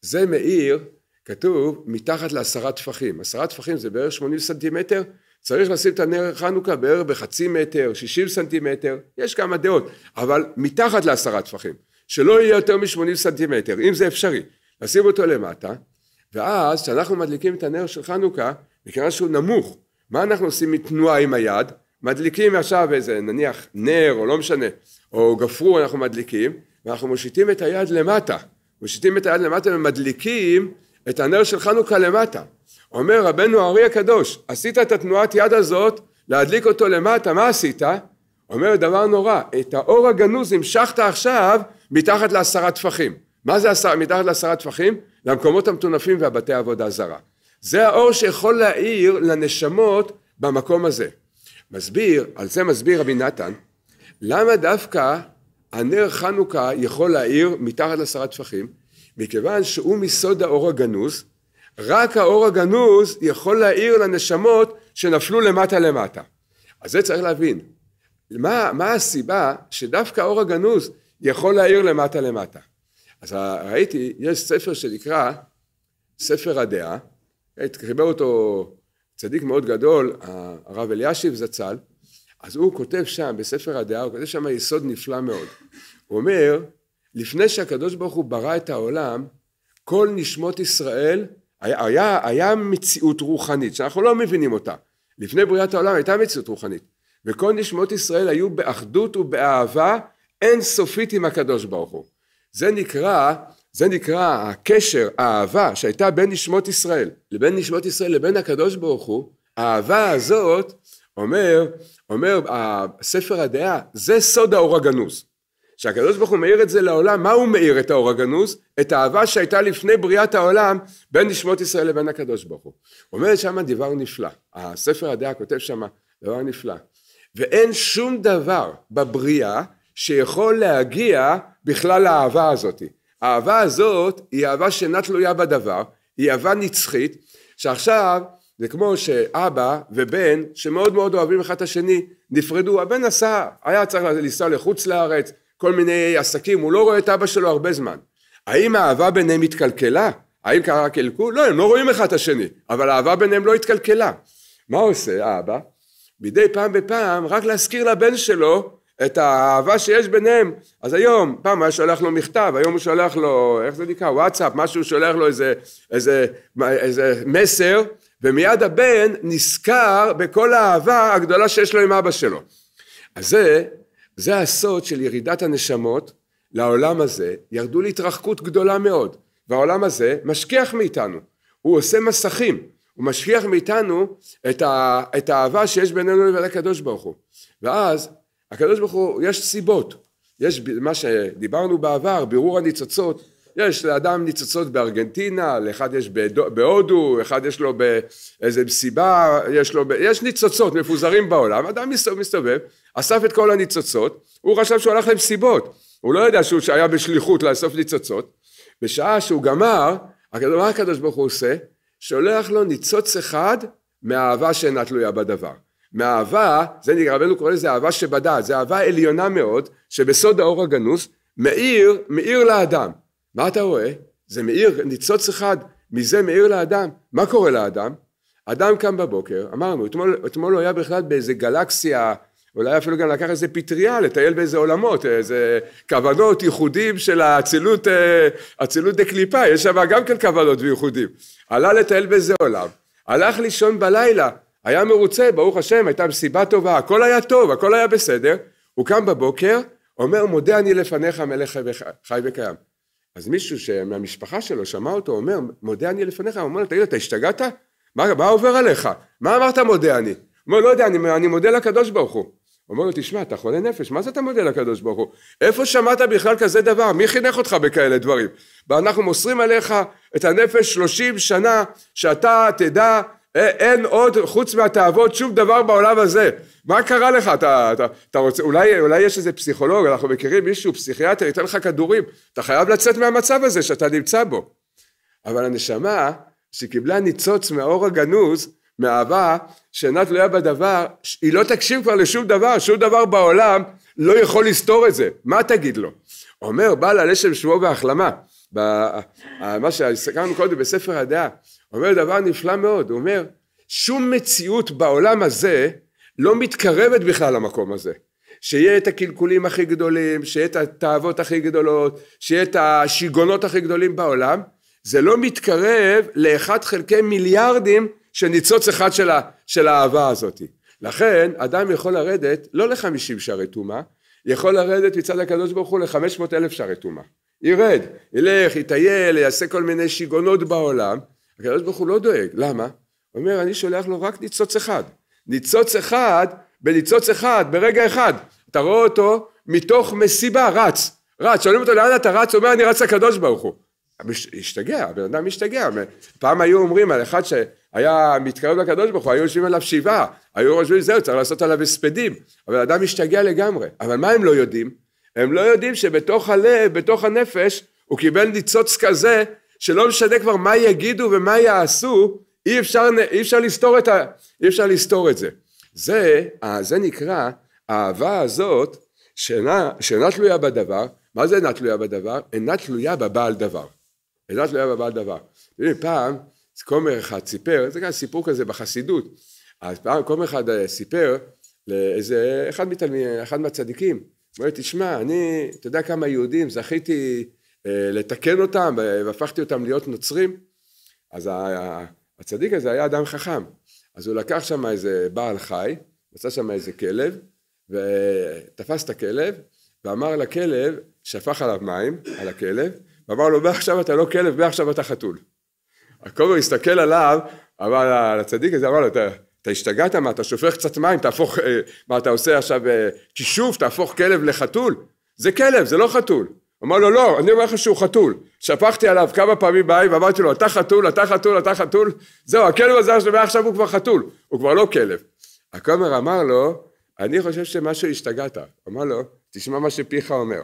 זה מאיר, כתוב, מתחת לעשרה טפחים. עשרה טפחים זה בערך שמונים סנטימטר, צריך לשים את הנר חנוכה בערך בחצי מטר, שישים סנטימטר, יש כמה דעות, אבל מתחת לעשרה טפחים, שלא יהיה יותר משמונים סנטימטר, אם זה אפשרי. נשים אותו למטה, ואז כשאנחנו מדליקים את הנר של חנוכה, מכיוון שהוא נמוך, מה אנחנו עושים מתנועה עם היד? מדליקים עכשיו איזה נניח נר או לא משנה, או גפרור אנחנו מדליקים, ואנחנו מושיטים את היד למטה, מושיטים את היד למטה ומדליקים את הנר של חנוכה למטה. אומר רבנו הארי הקדוש, עשית את התנועת יד הזאת להדליק אותו למטה, מה עשית? אומר דבר נורא, את האור הגנוז המשכת עכשיו מתחת לעשרה טפחים. מה זה עשרה, מתחת לעשרה טפחים? למקומות המטונפים והבתי עבודה זרה. זה האור שיכול להאיר לנשמות במקום הזה. מסביר, על זה מסביר רבי נתן, למה דווקא הנר חנוכה יכול להאיר מתחת לעשרה טפחים? מכיוון שהוא מסוד האור הגנוז, רק האור הגנוז יכול להאיר לנשמות שנפלו למטה למטה. אז זה צריך להבין. מה, מה הסיבה שדווקא האור הגנוז יכול להאיר למטה למטה? אז ראיתי, יש ספר שנקרא ספר הדעה, חיבר אותו צדיק מאוד גדול, הרב אלישיב זצ"ל, אז הוא כותב שם, בספר הדעה, הוא כותב שם יסוד נפלא מאוד. הוא אומר, לפני שהקדוש ברוך הוא ברא את העולם, כל נשמות ישראל, היה, היה, היה מציאות רוחנית, שאנחנו לא מבינים אותה. לפני בריאת העולם הייתה מציאות רוחנית. וכל נשמות ישראל היו באחדות ובאהבה אינסופית עם הקדוש ברוך הוא. זה נקרא, זה נקרא הקשר, האהבה שהייתה בין נשמות ישראל לבין נשמות ישראל לבין הקדוש ברוך הוא, האהבה הזאת, אומר, אומר ספר הדעה, זה סוד האור הגנוז. שהקדוש ברוך הוא מאיר את זה לעולם, מה הוא מאיר את האור הגנוז? את האהבה שהייתה לפני בריאת העולם בין נשמות ישראל לבין הקדוש ברוך הוא. אומר שם דבר נפלא, הספר הדעה כותב שם דבר נפלא, ואין שום דבר בבריאה שיכול להגיע בכלל לאהבה הזאת. האהבה הזאת היא אהבה שאינה תלויה בדבר, היא אהבה נצחית, שעכשיו זה כמו שאבא ובן שמאוד מאוד אוהבים אחד את השני נפרדו, הבן נסע, היה צריך לנסוע לחוץ לארץ, כל מיני עסקים, הוא לא רואה את אבא שלו הרבה זמן. האם האהבה ביניהם התקלקלה? האם קרה קלקול? לא, הם לא רואים אחד את השני, אבל האהבה ביניהם לא התקלקלה. מה עושה האבא? מדי פעם בפעם רק להזכיר לבן שלו את האהבה שיש ביניהם. אז היום, פעם היה שולח לו מכתב, היום הוא שולח לו, איך זה נקרא, וואטסאפ, משהו שולח לו איזה, איזה, איזה מסר, ומיד הבן נזכר בכל האהבה הגדולה שיש לו עם אבא שלו. אז זה, זה הסוד של ירידת הנשמות לעולם הזה, ירדו להתרחקות גדולה מאוד, והעולם הזה משכיח מאיתנו, הוא עושה מסכים, הוא משכיח מאיתנו את, ה, את האהבה שיש בינינו לבין הקדוש ברוך הוא. ואז הקדוש ברוך הוא, יש סיבות, יש מה שדיברנו בעבר, בירור הניצוצות, יש לאדם ניצוצות בארגנטינה, לאחד יש בהודו, אחד יש לו באיזה מסיבה, יש לו, ב... יש ניצוצות מפוזרים בעולם, אדם מסתובב, מסתובב, אסף את כל הניצוצות, הוא חשב שהוא הלך למסיבות, הוא לא יודע שהוא היה בשליחות לאסוף ניצוצות, בשעה שהוא גמר, מה הקדוש ברוך הוא עושה? שולח לו ניצוץ אחד מהאהבה שאינה תלויה בדבר. מהאהבה, זה רבנו קורא לזה אהבה שבדעת, זה אהבה עליונה מאוד, שבסוד האור הגנוז, מאיר, מאיר לאדם. מה אתה רואה? זה מאיר, ניצוץ אחד, מזה מאיר לאדם. מה קורה לאדם? אדם קם בבוקר, אמרנו, אתמול, אתמול הוא היה בכלל באיזה גלקסיה, אולי אפילו גם לקח איזה פטריה, לטייל באיזה עולמות, איזה כוונות, ייחודים של האצילות, אה, אצילות דה קליפה, יש שם גם כן כוונות וייחודים. עלה לטייל באיזה עולם, הלך לישון בלילה, היה מרוצה, ברוך השם, הייתה מסיבה טובה, הכל היה טוב, הכל היה בסדר. הוא קם בבוקר, אומר, מודה אני לפניך מלך חי וקיים. אז מישהו מהמשפחה שלו שמע אותו אומר, מודה אני לפניך, הוא אומר לו, תגיד אתה השתגעת? מה, מה עובר עליך? מה אמרת מודה אני? הוא אומר, לא יודע, אני, אני מודה לקדוש ברוך הוא. הוא אומר לו, תשמע, אתה חולה נפש, מה זה אתה מודה לקדוש ברוך הוא? איפה שמעת בכלל כזה דבר? מי חינך אותך בכאלה דברים? ואנחנו מוסרים עליך את הנפש שלושים שנה, שאתה תדע אין עוד, חוץ מהתאוות, שום דבר בעולם הזה. מה קרה לך? אתה, אתה, אתה רוצה, אולי, אולי יש איזה פסיכולוג, אנחנו מכירים מישהו, פסיכיאטר, ייתן לך כדורים. אתה חייב לצאת מהמצב הזה שאתה נמצא בו. אבל הנשמה, שקיבלה ניצוץ מהאור הגנוז, מאהבה שאינה לא תלויה בדבר, היא לא תקשיב כבר לשום דבר, שום דבר בעולם לא יכול לסתור את זה. מה תגיד לו? אומר בעל הלשם שמו והחלמה. מה שהזכרנו קודם בספר הדעה, אומר דבר נפלא מאוד, הוא אומר, שום מציאות בעולם הזה לא מתקרבת בכלל למקום הזה. שיהיה את הקלקולים הכי גדולים, שיהיה את התאוות הכי גדולות, שיהיה את השיגעונות הכי גדולים בעולם, זה לא מתקרב לאחד חלקי מיליארדים של ניצוץ אחד של, ה, של האהבה הזאת. לכן אדם יכול לרדת לא לחמישים שערי טומאה, יכול לרדת מצד הקדוש ברוך הוא לחמש מאות אלף שערי טומאה. ירד, ילך, יטייל, יעשה כל מיני שיגעונות בעולם, הקדוש ברוך הוא לא דואג, למה? הוא אומר, אני שולח לו רק ניצוץ אחד. ניצוץ אחד, בניצוץ אחד, ברגע אחד. אתה רואה אותו מתוך מסיבה, רץ. רץ, שואלים אותו לאן אתה רץ, הוא אומר, אני רץ לקדוש ברוך הוא. השתגע, הבן אדם השתגע. פעם היו אומרים על אחד שהיה מתקרב לקדוש ברוך הוא, היו יושבים עליו שבעה, היו חושבים זהו, צריך לעשות עליו הספדים. אבל האדם השתגע לגמרי. אבל מה הם לא יודעים? הם לא יודעים שבתוך הלב, בתוך הנפש, הוא קיבל ניצוץ כזה שלא משנה כבר מה יגידו ומה יעשו, אי אפשר, אי אפשר, לסתור, את ה, אי אפשר לסתור את זה. זה, זה נקרא, האהבה הזאת, שאינה, שאינה תלויה בדבר, מה זה אינה תלויה בדבר? אינה תלויה בבעל דבר. אינה תלויה בבעל דבר. תראי, פעם, כומר אחד סיפר, זה גם סיפור כזה בחסידות, אז פעם כומר אחד אה, סיפר לאיזה, אחד מתלמיד, אחד מהצדיקים, הוא אומר תשמע, אני, אתה יודע כמה יהודים, זכיתי אה, לתקן אותם, אה, והפכתי אותם להיות נוצרים. אז הצדיק הזה היה אדם חכם. אז הוא לקח שם איזה בעל חי, מצא שם איזה כלב, ותפס את הכלב, ואמר לכלב, שפך עליו מים, על הכלב, ואמר לו, מעכשיו אתה לא כלב, מעכשיו אתה חתול. הכומר הסתכל עליו, אמר הצדיק הזה, אמר לו, אתה, אתה השתגעת? מה, אתה שופך קצת מים, תהפוך, אה, מה אתה עושה עכשיו, כישוף, תהפוך כלב לחתול? זה כלב, זה לא חתול. אמר לו, לא, אני אומר לך שהוא חתול. שפכתי עליו כמה פעמים בעין ואמרתי לו, אתה חתול, אתה חתול, אתה חתול. זהו, הכלב הזה שלו, ועכשיו הוא כבר חתול, הוא כבר לא כלב. הכומר אמר לו, אני חושב שמשהו השתגעת. אמר לו, תשמע מה שפיך אומר.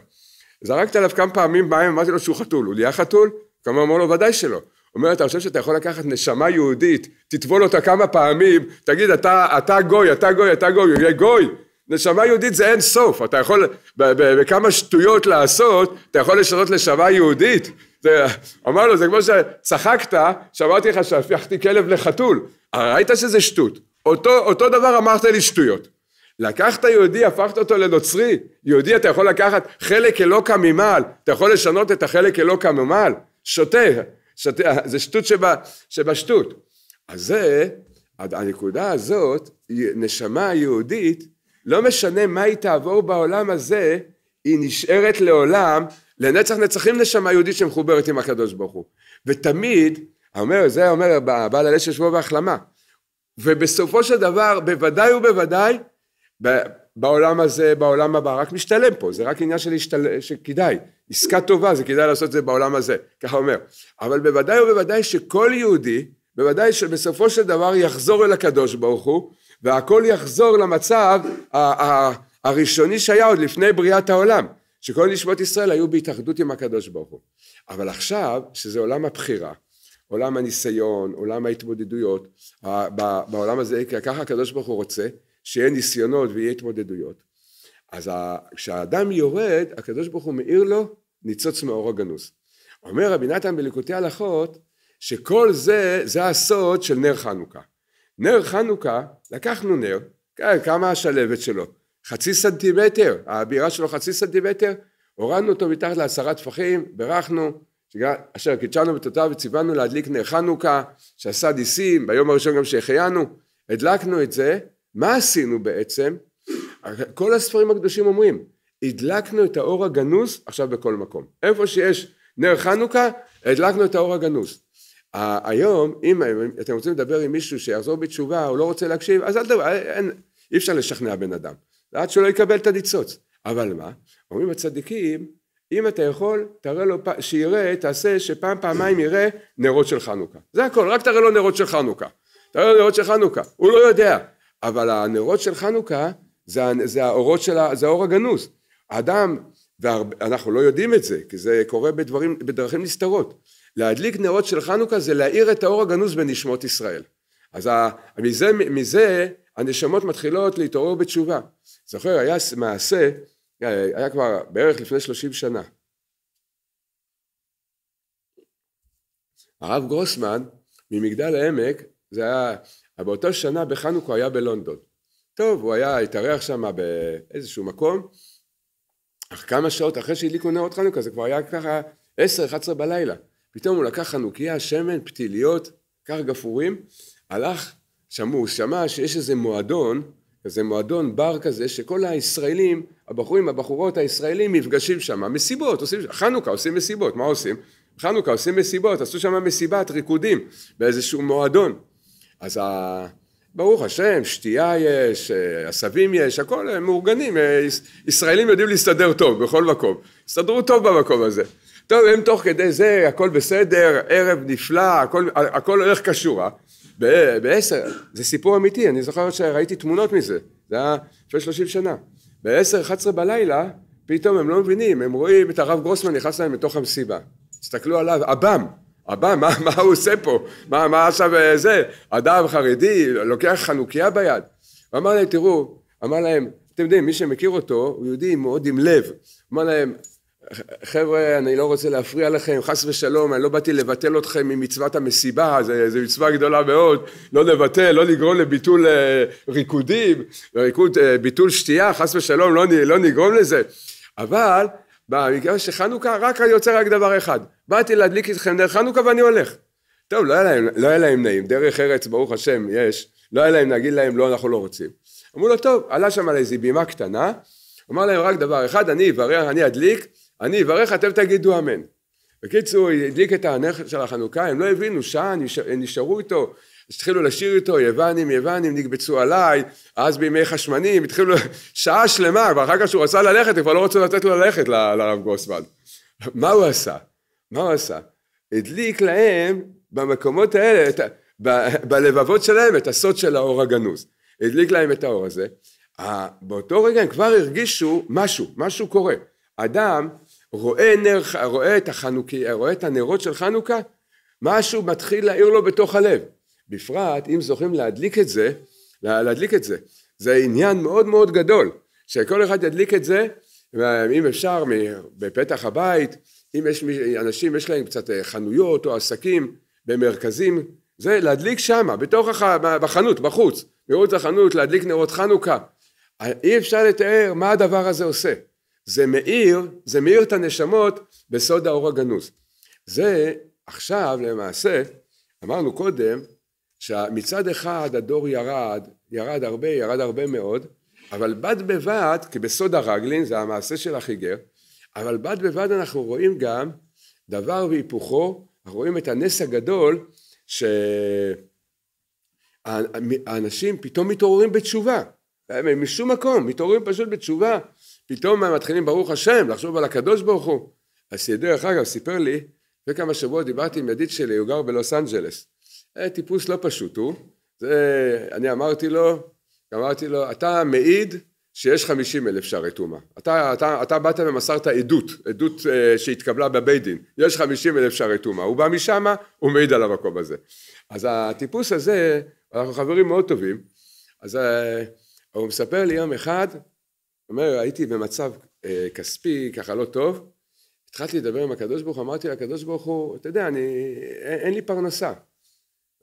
זרקת עליו כמה פעמים בעין, אמרתי לו שהוא חתול, הוא נהיה חתול? כמה אמר לו, ודאי שלא. אומר, אתה חושב שאתה יכול לקחת נשמה יהודית, תטבול אותה כמה פעמים, תגיד, אתה, אתה גוי, אתה גוי, אתה גוי, הוא יהיה גוי. נשמה יהודית זה אין סוף, אתה יכול בכמה שטויות לעשות, אתה יכול לשנות נשמה יהודית. זה, אמר לו, זה כמו שצחקת, שאמרתי לך שהפכתי כלב לחתול. ראית שזה שטות. אותו, אותו דבר אמרת לי שטויות. לקחת יהודי, הפכת אותו לנוצרי. יהודי, אתה יכול לקחת חלק אלוקא ממעל, אתה יכול לשנות את החלק אלוקא ממעל. שוטה, שוטה, זה שטות שבה, שבשטות. אז זה, הנקודה הזאת, נשמה יהודית, לא משנה מה היא תעבור בעולם הזה, היא נשארת לעולם, לנצח נצחים נשמה יהודית שמחוברת עם הקדוש ברוך הוא. ותמיד, אומר, זה אומר בעל הלב של שבוע והחלמה. ובסופו של דבר, בוודאי ובוודאי, בעולם הזה, בעולם הבא, רק משתלם פה, זה רק עניין של השתל... שכדאי, עסקה טובה, זה כדאי לעשות את זה בעולם הזה, ככה אומר. אבל בוודאי ובוודאי שכל יהודי, בוודאי שבסופו של דבר יחזור אל הקדוש ברוך הוא, והכל יחזור למצב הראשוני שהיה עוד לפני בריאת העולם, שכל נשמות ישראל היו בהתאחדות עם הקדוש ברוך הוא. אבל עכשיו, שזה עולם הבחירה, עולם הניסיון, עולם ההתמודדויות, בעולם הזה, ככה הקדוש ברוך הוא רוצה, שיהיה ניסיונות ויהיה התמודדויות. אז כשהאדם יורד, הקדוש ברוך הוא מאיר לו ניצוץ מאורו גנוז. אומר רבי נתן בליקוטי הלכות, שכל זה, זה הסוד של נר חנוכה. נר חנוכה, לקחנו נר, כן, כמה השלבת שלו? חצי סנטימטר, הבירה שלו חצי סנטימטר, הורדנו אותו מתחת לעשרה טפחים, בירכנו, אשר קידשנו בתותיו וציוונו להדליק נר חנוכה, שעשה ניסים, ביום הראשון גם שהחיינו, הדלקנו את זה, מה עשינו בעצם? כל הספרים הקדושים אומרים, הדלקנו את האור הגנוז עכשיו בכל מקום. איפה שיש נר חנוכה, הדלקנו את האור הגנוז. היום, אם אתם רוצים לדבר עם מישהו שיחזור בתשובה, הוא לא רוצה להקשיב, אז אל תדבר, אי אפשר לשכנע בן אדם, עד שלא יקבל את הניצוץ. אבל מה? אומרים הצדיקים, אם אתה יכול, תראה לו, שיראה, תעשה, שפעם פעמיים יראה נרות של חנוכה. זה הכל, רק תראה לו נרות של חנוכה. תראה לו נרות של חנוכה, הוא לא יודע. אבל הנרות של חנוכה, זה, זה האורות של ה... זה האור הגנוז. האדם, ואנחנו לא יודעים את זה, כי זה קורה בדברים, בדרכים נסתרות. להדליק נרות של חנוכה זה להאיר את האור הגנוז בנשמות ישראל. אז מזה, מזה הנשמות מתחילות להתעורר בתשובה. זוכר, היה מעשה, אה, היה כבר בערך לפני שלושים שנה. הרב גרוסמן ממגדל העמק, זה היה, באותה שנה בחנוכה היה בלונדון. טוב, הוא היה, התארח שם באיזשהו מקום, אך כמה שעות אחרי שהדליקו נרות חנוכה, זה כבר היה ככה 10-11 בלילה. פתאום הוא לקח חנוכיה, שמן, פתיליות, קח גפורים, הלך, שמעו, הוא שמע שיש איזה מועדון, איזה מועדון בר כזה, שכל הישראלים, הבחורים, הבחורות הישראלים נפגשים שם, מסיבות, עושים, חנוכה עושים מסיבות, מה עושים? חנוכה עושים מסיבות, עשו שם מסיבת ריקודים באיזשהו מועדון. אז ה... ברוך השם, שתייה יש, אה, עשבים יש, הכל הם אה, מאורגנים, אה, ישראלים יודעים להסתדר טוב בכל מקום, הסתדרו טוב במקום הזה. טוב, הם תוך כדי זה, הכל בסדר, ערב נפלא, הכל, הכל הולך כשורה. אה? בעשר, זה סיפור אמיתי, אני זוכר שראיתי תמונות מזה, זה היה לפני שלושים שנה. בעשר, אחת עשרה בלילה, פתאום הם לא מבינים, הם רואים את הרב גרוסמן נכנס להם לתוך המסיבה. הסתכלו עליו, אב"ם, אב"ם, מה, מה הוא עושה פה? מה, מה עכשיו אה, זה? אדם חרדי, לוקח חנוכיה ביד. הוא אמר להם, תראו, אמר להם, אתם יודעים, מי שמכיר אותו, הוא יהודי מאוד עם לב. אמר להם, חבר'ה, אני לא רוצה להפריע לכם, חס ושלום, אני לא באתי לבטל אתכם ממצוות המסיבה, זו מצווה גדולה מאוד, לא לבטל, לא לגרום לביטול אה, ריקודים, ריקוד, אה, ביטול שתייה, חס ושלום, לא, לא נגרום לזה. אבל במקרה של חנוכה, רק אני רוצה רק דבר אחד, באתי להדליק אתכם דרך חנוכה ואני הולך. טוב, לא היה להם, לא היה להם נעים, דרך ארץ, ברוך השם, יש, לא היה להם נגיד להם, לא, אנחנו לא רוצים. אמרו לו, טוב, עלה שם על איזו בימה קטנה, אמר להם רק דבר אחד, אני אברר, אני אדליק, אני אברך, אתם תגידו אמן. בקיצור, הוא הדליק את הנכס של החנוכה, הם לא הבינו, שעה, נשארו איתו, התחילו לשיר איתו, יוונים, יוונים, נקבצו עליי, אז בימי חשמנים, התחילו [LAUGHS] שעה שלמה, ואחר כך שהוא רצה ללכת, הם כבר לא רצו לתת לו ללכת לרב גוסוולד. מה הוא עשה? מה הוא עשה? הדליק להם במקומות האלה, את, ב, בלבבות שלהם, את הסוד של האור הגנוז. הדליק להם את האור הזה. באותו רגע הם כבר הרגישו משהו, משהו קורה. אדם רואה, נר, רואה, את, החנוכי, רואה את הנרות של חנוכה, משהו מתחיל להעיר לו בתוך הלב. בפרט אם זוכרים להדליק את זה, לה, להדליק את זה. זה עניין מאוד מאוד גדול, שכל אחד ידליק את זה, אם אפשר בפתח הבית, אם יש אנשים, יש להם קצת אה, חנויות או עסקים במרכזים, זה להדליק שמה, בתוך הח... בחנות, בחוץ, מירוץ החנות, להדליק נרות חנוכה. אי אפשר לתאר מה הדבר הזה עושה. זה מאיר, זה מאיר את הנשמות בסוד האור הגנוז. זה עכשיו למעשה, אמרנו קודם, שמצד אחד הדור ירד, ירד הרבה, ירד הרבה מאוד, אבל בד בבד, כי בסוד הרגלין זה המעשה של החיגר, אבל בד בבד אנחנו רואים גם דבר והיפוכו, אנחנו רואים את הנס הגדול שהאנשים פתאום מתעוררים בתשובה, משום מקום, מתעוררים פשוט בתשובה פתאום הם מתחילים ברוך השם, לחשוב על הקדוש ברוך הוא. אז דרך אגב, סיפר לי, לפני כמה שבועות דיברתי עם ידיד שלי, הוא גר בלוס אנג'לס. אה, טיפוס לא פשוט הוא. זה, אני אמרתי לו, אמרתי לו, אתה מעיד שיש חמישים אלף שערי טומאה. אתה, אתה, אתה באת ומסרת עדות, עדות אה, שהתקבלה בבית דין. יש חמישים אלף שערי טומאה. הוא בא משם, הוא מעיד על המקום הזה. אז הטיפוס הזה, אנחנו חברים מאוד טובים, אז אה, הוא מספר לי יום אחד, אומר, הייתי במצב אה, כספי, ככה לא טוב, התחלתי לדבר עם הקדוש ברוך הוא, אמרתי לקדוש ברוך הוא, אתה יודע, אני, אין, אה, אין לי פרנסה.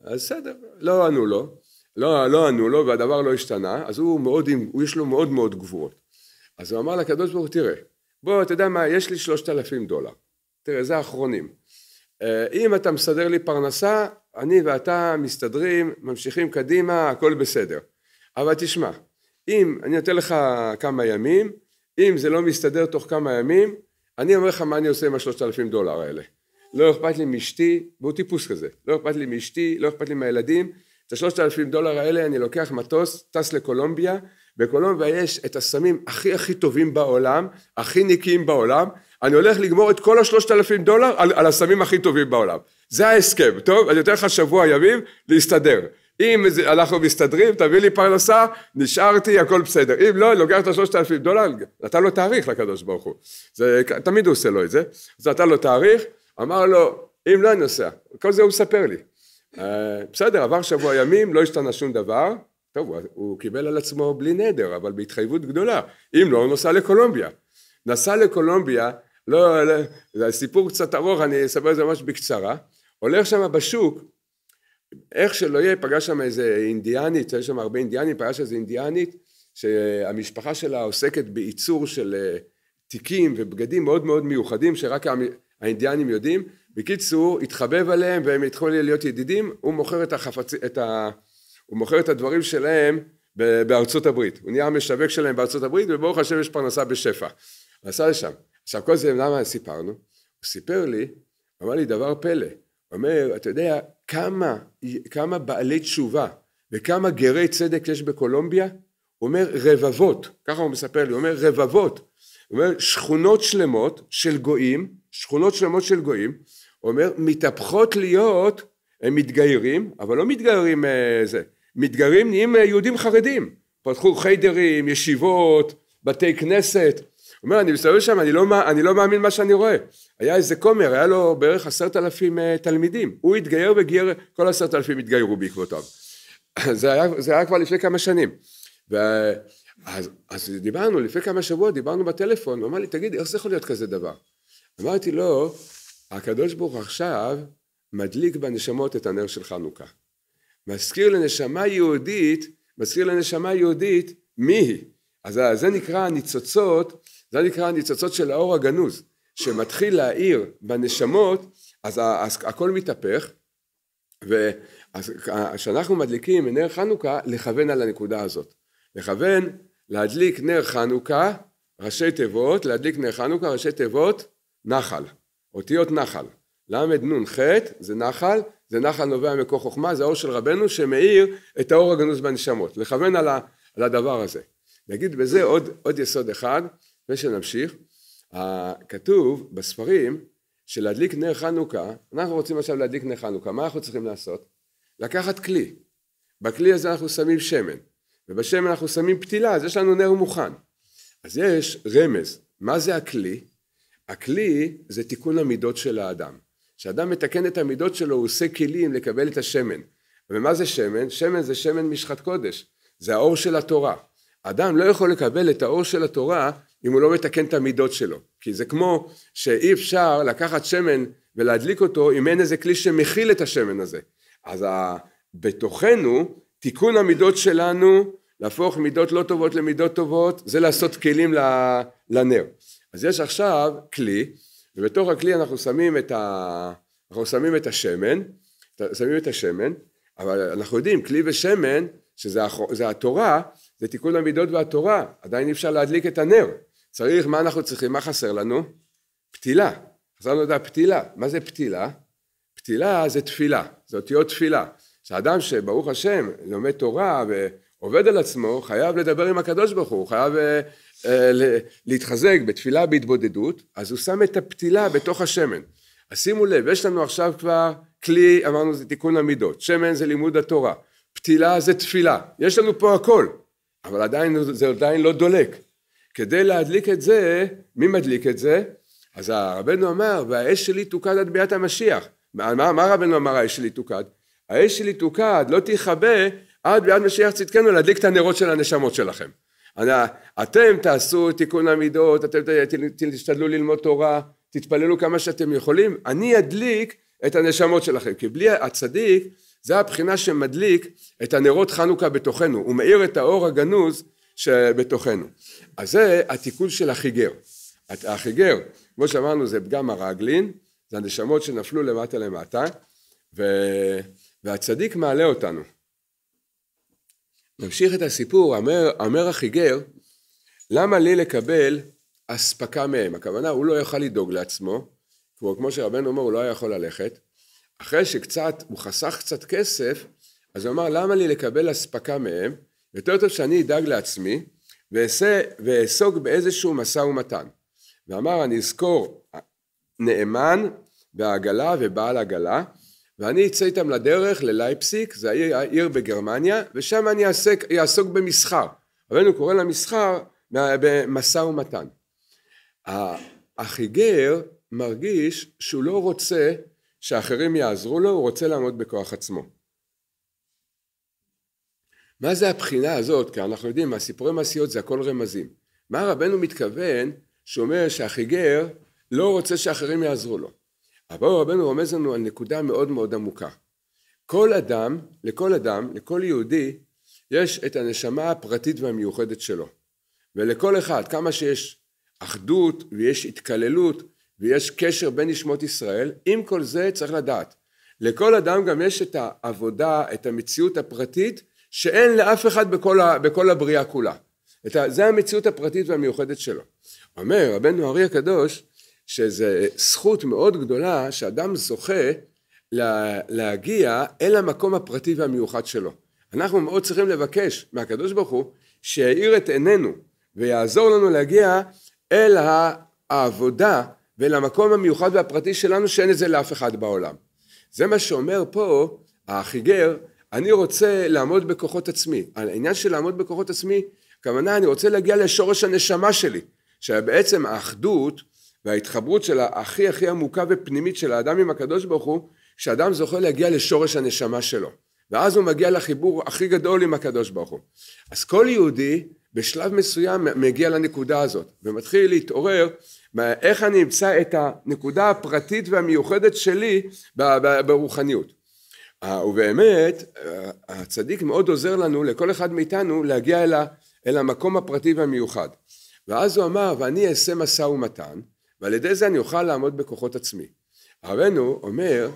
אז בסדר, לא ענו לו, לא, לא ענו לו והדבר לא השתנה, אז הוא מאוד, הוא יש לו מאוד מאוד גבורות. אז הוא אמר לקדוש ברוך הוא, תראה, בוא, אתה יודע מה, יש לי שלושת אלפים דולר. תראה, זה האחרונים. אה, אם אתה מסדר לי פרנסה, אני ואתה מסתדרים, ממשיכים קדימה, הכל בסדר. אבל תשמע, אם אני נותן לך כמה ימים, אם זה לא מסתדר תוך כמה ימים, אני אומר לך מה אני עושה עם השלושת אלפים דולר האלה. לא אכפת לי מאשתי, והוא טיפוס כזה, לא אכפת לי מאשתי, לא אכפת לי מהילדים, את השלושת אלפים דולר האלה אני לוקח מטוס, טס לקולומביה, בקולומביה יש את הסמים הכי הכי טובים בעולם, הכי נקיים בעולם, אני הולך לגמור את כל השלושת אלפים דולר על, על הסמים הכי טובים בעולם. זה ההסכם, טוב? אני אתן לך שבוע ימים להסתדר. אם אנחנו מסתדרים, תביא לי פרנסה, נשארתי, הכל בסדר. אם לא, אני לוקח את השלושת אלפים דולר, נתן לו תאריך לקדוש ברוך הוא. זה, תמיד הוא עושה לו את זה. אז נתן לו תאריך, אמר לו, אם לא, אני נוסע. כל זה הוא מספר לי. uh, בסדר, עבר שבוע ימים, לא השתנה שום דבר. טוב, הוא, הוא קיבל על עצמו בלי נדר, אבל בהתחייבות גדולה. אם לא, הוא נוסע לקולומביה. נסע לקולומביה, לא, לא, זה סיפור קצת ארוך, אני אספר את זה ממש בקצרה. הולך שם בשוק, איך שלא יהיה, פגש שם איזה אינדיאנית, יש שם הרבה אינדיאנים, פגש איזה אינדיאנית, שהמשפחה שלה עוסקת בייצור של אה, תיקים ובגדים מאוד מאוד מיוחדים, שרק האינדיאנים יודעים. בקיצור, התחבב עליהם והם התחילו להיות ידידים, הוא מוכר את, החפצ... את, ה... הוא מוכר את הדברים שלהם בארצות הברית. הוא נהיה המשווק שלהם בארצות הברית, וברוך השם יש פרנסה בשפע. נסע לשם. עכשיו, כל זה למה סיפרנו? הוא סיפר לי, אמר לי דבר פלא. הוא אומר, אתה יודע, כמה, כמה בעלי תשובה וכמה גרי צדק יש בקולומביה? הוא אומר רבבות, ככה הוא מספר לי, הוא אומר רבבות, הוא אומר שכונות שלמות של גויים, שכונות שלמות של גויים, הוא אומר מתהפכות להיות, הם מתגיירים, אבל לא מתגיירים אה, זה, מתגיירים נהיים אה, יהודים חרדים, פתחו חיידרים, ישיבות, בתי כנסת, אומר, אני מסתובב שם, אני לא, אני לא מאמין מה שאני רואה. היה איזה כומר, היה לו בערך עשרת אלפים אה, תלמידים. הוא התגייר וגייר, כל עשרת אלפים התגיירו בעקבותיו. [CLEARS THROAT] זה, היה, זה היה כבר לפני כמה שנים. ו... אז אז דיברנו, לפני כמה שבועות דיברנו בטלפון, הוא אמר לי, תגיד, איך זה יכול להיות כזה דבר? אמרתי לו, הקדוש ברוך עכשיו מדליק בנשמות את הנר של חנוכה. מזכיר לנשמה יהודית, מזכיר לנשמה יהודית מי היא. אז זה נקרא הניצוצות זה נקרא ניצוצות של האור הגנוז, שמתחיל להאיר בנשמות, אז, אז הכל מתהפך, וכשאנחנו מדליקים נר חנוכה, לכוון על הנקודה הזאת. לכוון, להדליק נר חנוכה, ראשי תיבות, להדליק נר חנוכה, ראשי תיבות, נחל, אותיות נחל. ל"נ"ח זה נחל, זה נחל נובע מכוח חוכמה, זה האור של רבנו שמאיר את האור הגנוז בנשמות. לכוון על, ה, על הדבר הזה. נגיד בזה עוד, עוד יסוד אחד, לפני שנמשיך, כתוב בספרים שלהדליק נר חנוכה, אנחנו רוצים עכשיו להדליק נר חנוכה, מה אנחנו צריכים לעשות? לקחת כלי, בכלי הזה אנחנו שמים שמן, ובשמן אנחנו שמים פתילה, אז יש לנו נר מוכן. אז יש רמז, מה זה הכלי? הכלי זה תיקון המידות של האדם. כשאדם מתקן את המידות שלו הוא עושה כלים לקבל את השמן. ומה זה שמן? שמן זה שמן משחת קודש, זה האור של התורה. אדם לא יכול לקבל את האור של התורה אם הוא לא מתקן את המידות שלו. כי זה כמו שאי אפשר לקחת שמן ולהדליק אותו אם אין איזה כלי שמכיל את השמן הזה. אז בתוכנו, תיקון המידות שלנו, להפוך מידות לא טובות למידות טובות, זה לעשות כלים לנר. אז יש עכשיו כלי, ובתוך הכלי אנחנו שמים את, ה... אנחנו שמים את השמן, שמים את השמן, אבל אנחנו יודעים, כלי ושמן, שזה התורה, זה תיקון המידות והתורה, עדיין אי אפשר להדליק את הנר. צריך, מה אנחנו צריכים, מה חסר לנו? פתילה. חסר לנו לא את הפתילה. מה זה פתילה? פתילה זה תפילה, זה אותיות תפילה. שאדם שברוך השם לומד תורה ועובד על עצמו, חייב לדבר עם הקדוש ברוך הוא, חייב אה, אה להתחזק בתפילה בהתבודדות, אז הוא שם את הפתילה בתוך השמן. אז שימו לב, יש לנו עכשיו כבר כלי, אמרנו זה תיקון המידות, שמן זה לימוד התורה, פתילה זה תפילה, יש לנו פה הכל, אבל עדיין זה עדיין לא דולק. כדי להדליק את זה, מי מדליק את זה? אז רבנו אמר, והאש שלי תוקד עד ביאת המשיח. מה, מה, מה רבנו אמר האש שלי תוקד? האש שלי תוקד, לא תכבה עד ביאת משיח צדקנו להדליק את הנרות של הנשמות שלכם. אני, אתם תעשו תיקון המידות, אתם תשתדלו ללמוד תורה, תתפללו כמה שאתם יכולים, אני אדליק את הנשמות שלכם, כי בלי הצדיק, זה הבחינה שמדליק את הנרות חנוכה בתוכנו, הוא מאיר את האור הגנוז שבתוכנו. אז זה התיקון של החיגר. החיגר, כמו שאמרנו, זה פגם הרגלין, זה הנשמות שנפלו למטה למטה, ו... והצדיק מעלה אותנו. נמשיך את הסיפור, אומר, אומר החיגר, למה לי לקבל אספקה מהם? הכוונה, הוא לא יוכל לדאוג לעצמו, כמו, כמו שרבנו אומר, הוא לא היה יכול ללכת. אחרי שקצת, הוא חסך קצת כסף, אז הוא אמר, למה לי לקבל אספקה מהם? יותר טוב שאני אדאג לעצמי ואעסוק באיזשהו משא ומתן. ואמר אני אזכור נאמן והעגלה ובעל עגלה ואני אצא איתם לדרך ללייפסיק, זה העיר, העיר בגרמניה, ושם אני אעסק, אעסוק במסחר. רבנו קורא למסחר במשא ומתן. החיגר מרגיש שהוא לא רוצה שאחרים יעזרו לו, הוא רוצה לעמוד בכוח עצמו. מה זה הבחינה הזאת? כי אנחנו יודעים, הסיפורי מעשיות זה הכל רמזים. מה רבנו מתכוון שאומר שהחיגר לא רוצה שאחרים יעזרו לו? אבל רבנו רומז לנו על נקודה מאוד מאוד עמוקה. כל אדם, לכל אדם, לכל יהודי, יש את הנשמה הפרטית והמיוחדת שלו. ולכל אחד, כמה שיש אחדות ויש התקללות ויש קשר בין נשמות ישראל, עם כל זה צריך לדעת. לכל אדם גם יש את העבודה, את המציאות הפרטית, שאין לאף אחד בכל, ה, בכל הבריאה כולה. ה, זה המציאות הפרטית והמיוחדת שלו. אומר רבנו ארי הקדוש, שזו זכות מאוד גדולה שאדם זוכה לה, להגיע אל המקום הפרטי והמיוחד שלו. אנחנו מאוד צריכים לבקש מהקדוש ברוך הוא שיאיר את עינינו ויעזור לנו להגיע אל העבודה ואל המקום המיוחד והפרטי שלנו שאין את זה לאף אחד בעולם. זה מה שאומר פה החיגר אני רוצה לעמוד בכוחות עצמי. על העניין של לעמוד בכוחות עצמי, כוונה אני רוצה להגיע לשורש הנשמה שלי, שבעצם האחדות וההתחברות של הכי הכי עמוקה ופנימית של האדם עם הקדוש ברוך הוא, שאדם זוכה להגיע לשורש הנשמה שלו. ואז הוא מגיע לחיבור הכי גדול עם הקדוש ברוך הוא. אז כל יהודי בשלב מסוים מגיע לנקודה הזאת ומתחיל להתעורר איך אני אמצא את הנקודה הפרטית והמיוחדת שלי ברוחניות. אה, ובאמת, אה, הצדיק מאוד עוזר לנו, לכל אחד מאיתנו, להגיע אל, ה, אל המקום הפרטי והמיוחד. ואז הוא אמר, ואני אעשה משא ומתן, ועל ידי זה אני אוכל לעמוד בכוחות עצמי. הרבנו אומר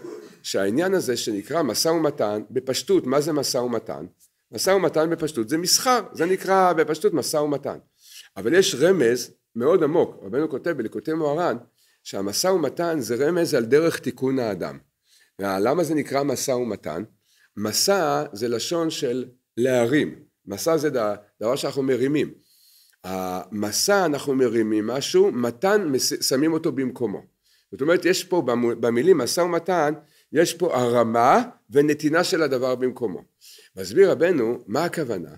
שהעניין הזה שנקרא משא ומתן, בפשטות, מה זה משא ומתן? משא ומתן בפשטות זה מסחר, זה נקרא בפשטות משא ומתן. אבל יש רמז מאוד עמוק, רבנו כותב בליקוטי מוהר"ן, שהמשא ומתן זה רמז על דרך תיקון האדם. למה זה נקרא משא ומתן? מסע זה לשון של להרים, מסע זה דבר שאנחנו מרימים. המסע אנחנו מרימים משהו, מתן שמים אותו במקומו. זאת אומרת יש פה במילים משא ומתן יש פה הרמה ונתינה של הדבר במקומו. מסביר רבנו מה הכוונה?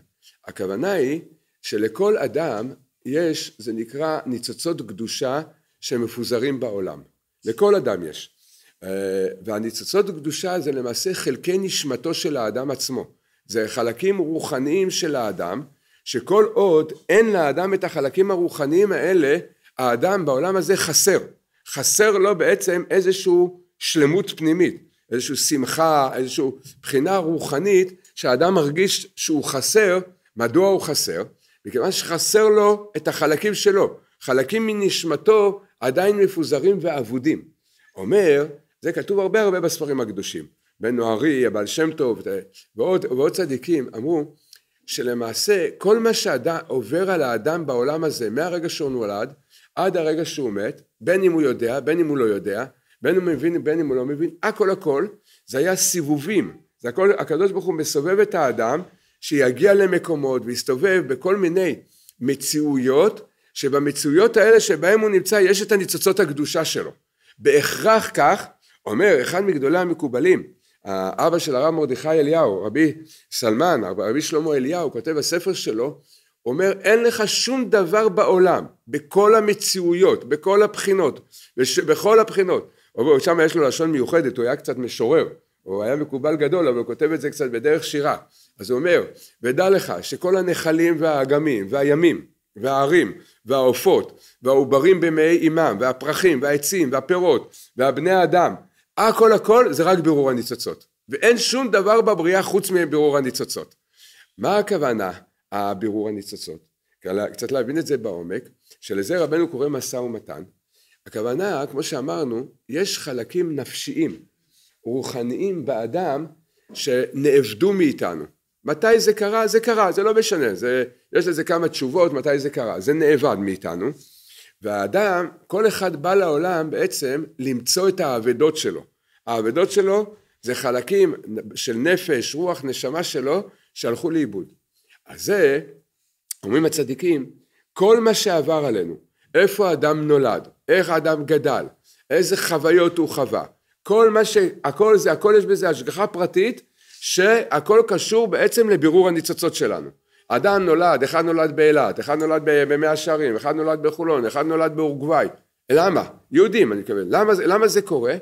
הכוונה היא שלכל אדם יש, זה נקרא ניצוצות קדושה שמפוזרים בעולם. לכל אדם יש. אה, והניצוצות הקדושה זה למעשה חלקי נשמתו של האדם עצמו. זה חלקים רוחניים של האדם, שכל עוד אין לאדם את החלקים הרוחניים האלה, האדם בעולם הזה חסר. חסר לו בעצם איזושהי שלמות פנימית, איזושהי שמחה, איזושהי בחינה רוחנית שהאדם מרגיש שהוא חסר, מדוע הוא חסר? מכיוון שחסר לו את החלקים שלו, חלקים מנשמתו עדיין מפוזרים ואבודים. אומר זה כתוב הרבה הרבה בספרים הקדושים. בן נוערי, הבעל שם טוב ועוד, ועוד צדיקים אמרו שלמעשה כל מה שעובר על האדם בעולם הזה מהרגע שהוא נולד עד הרגע שהוא מת, בין אם הוא יודע, בין אם הוא לא יודע, בין אם הוא מבין, בין אם הוא לא מבין, הכל הכל, זה היה סיבובים. זה הכל, הקדוש ברוך הוא מסובב את האדם שיגיע למקומות ויסתובב בכל מיני מציאויות, שבמציאויות האלה שבהם הוא נמצא יש את הניצוצות הקדושה שלו. בהכרח כך אומר אחד מגדולי המקובלים, האבא של הרב מרדכי אליהו, רבי סלמן, רבי שלמה אליהו, כותב בספר שלו, אומר אין לך שום דבר בעולם, בכל המציאויות, בכל הבחינות, בש, בכל הבחינות, שם יש לו לשון מיוחדת, הוא היה קצת משורר, הוא היה מקובל גדול, אבל הוא כותב את זה קצת בדרך שירה. אז הוא אומר, ודע לך שכל הנחלים והאגמים והימים והערים והעופות והעוברים במעי אימם והפרחים והעצים והפירות והבני האדם הכל אה, הכל זה רק בירור הניצוצות. ואין שום דבר בבריאה חוץ מבירור הניצוצות. מה הכוונה הבירור הניצוצות? קצת להבין את זה בעומק, שלזה רבנו קורא משא ומתן. הכוונה, כמו שאמרנו, יש חלקים נפשיים, רוחניים באדם, שנאבדו מאיתנו. מתי זה קרה? זה קרה, זה לא משנה. זה, יש לזה כמה תשובות מתי זה קרה. זה נאבד מאיתנו. והאדם, כל אחד בא לעולם בעצם למצוא את האבדות שלו. האבדות שלו זה חלקים של נפש, רוח, נשמה שלו, שהלכו לאיבוד. אז זה, אומרים הצדיקים, כל מה שעבר עלינו, איפה אדם נולד, איך אדם גדל, איזה חוויות הוא חווה, כל מה ש... הכל זה, הכל יש בזה השגחה פרטית, שהכל קשור בעצם לבירור הניצוצות שלנו. אדם נולד, אחד נולד באילת, אחד נולד במאה שערים, אחד נולד בחולון, אחד נולד באורוגוואי. למה? יהודים אני מתכוון. למה, למה זה קורה?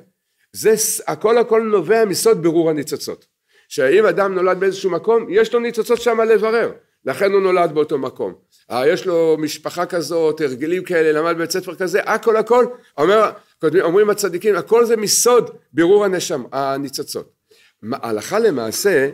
זה הכל הכל נובע מסוד בירור הניצוצות. שאם אדם נולד באיזשהו מקום, יש לו ניצוצות שם לברר. לכן הוא נולד באותו מקום. אה, יש לו משפחה כזאת, הרגלים כאלה, למד בבית ספר כזה, הכל הכל, אומר, אומרים הצדיקים, הכל זה מסוד בירור הנשם, הניצוצות. הלכה למעשה,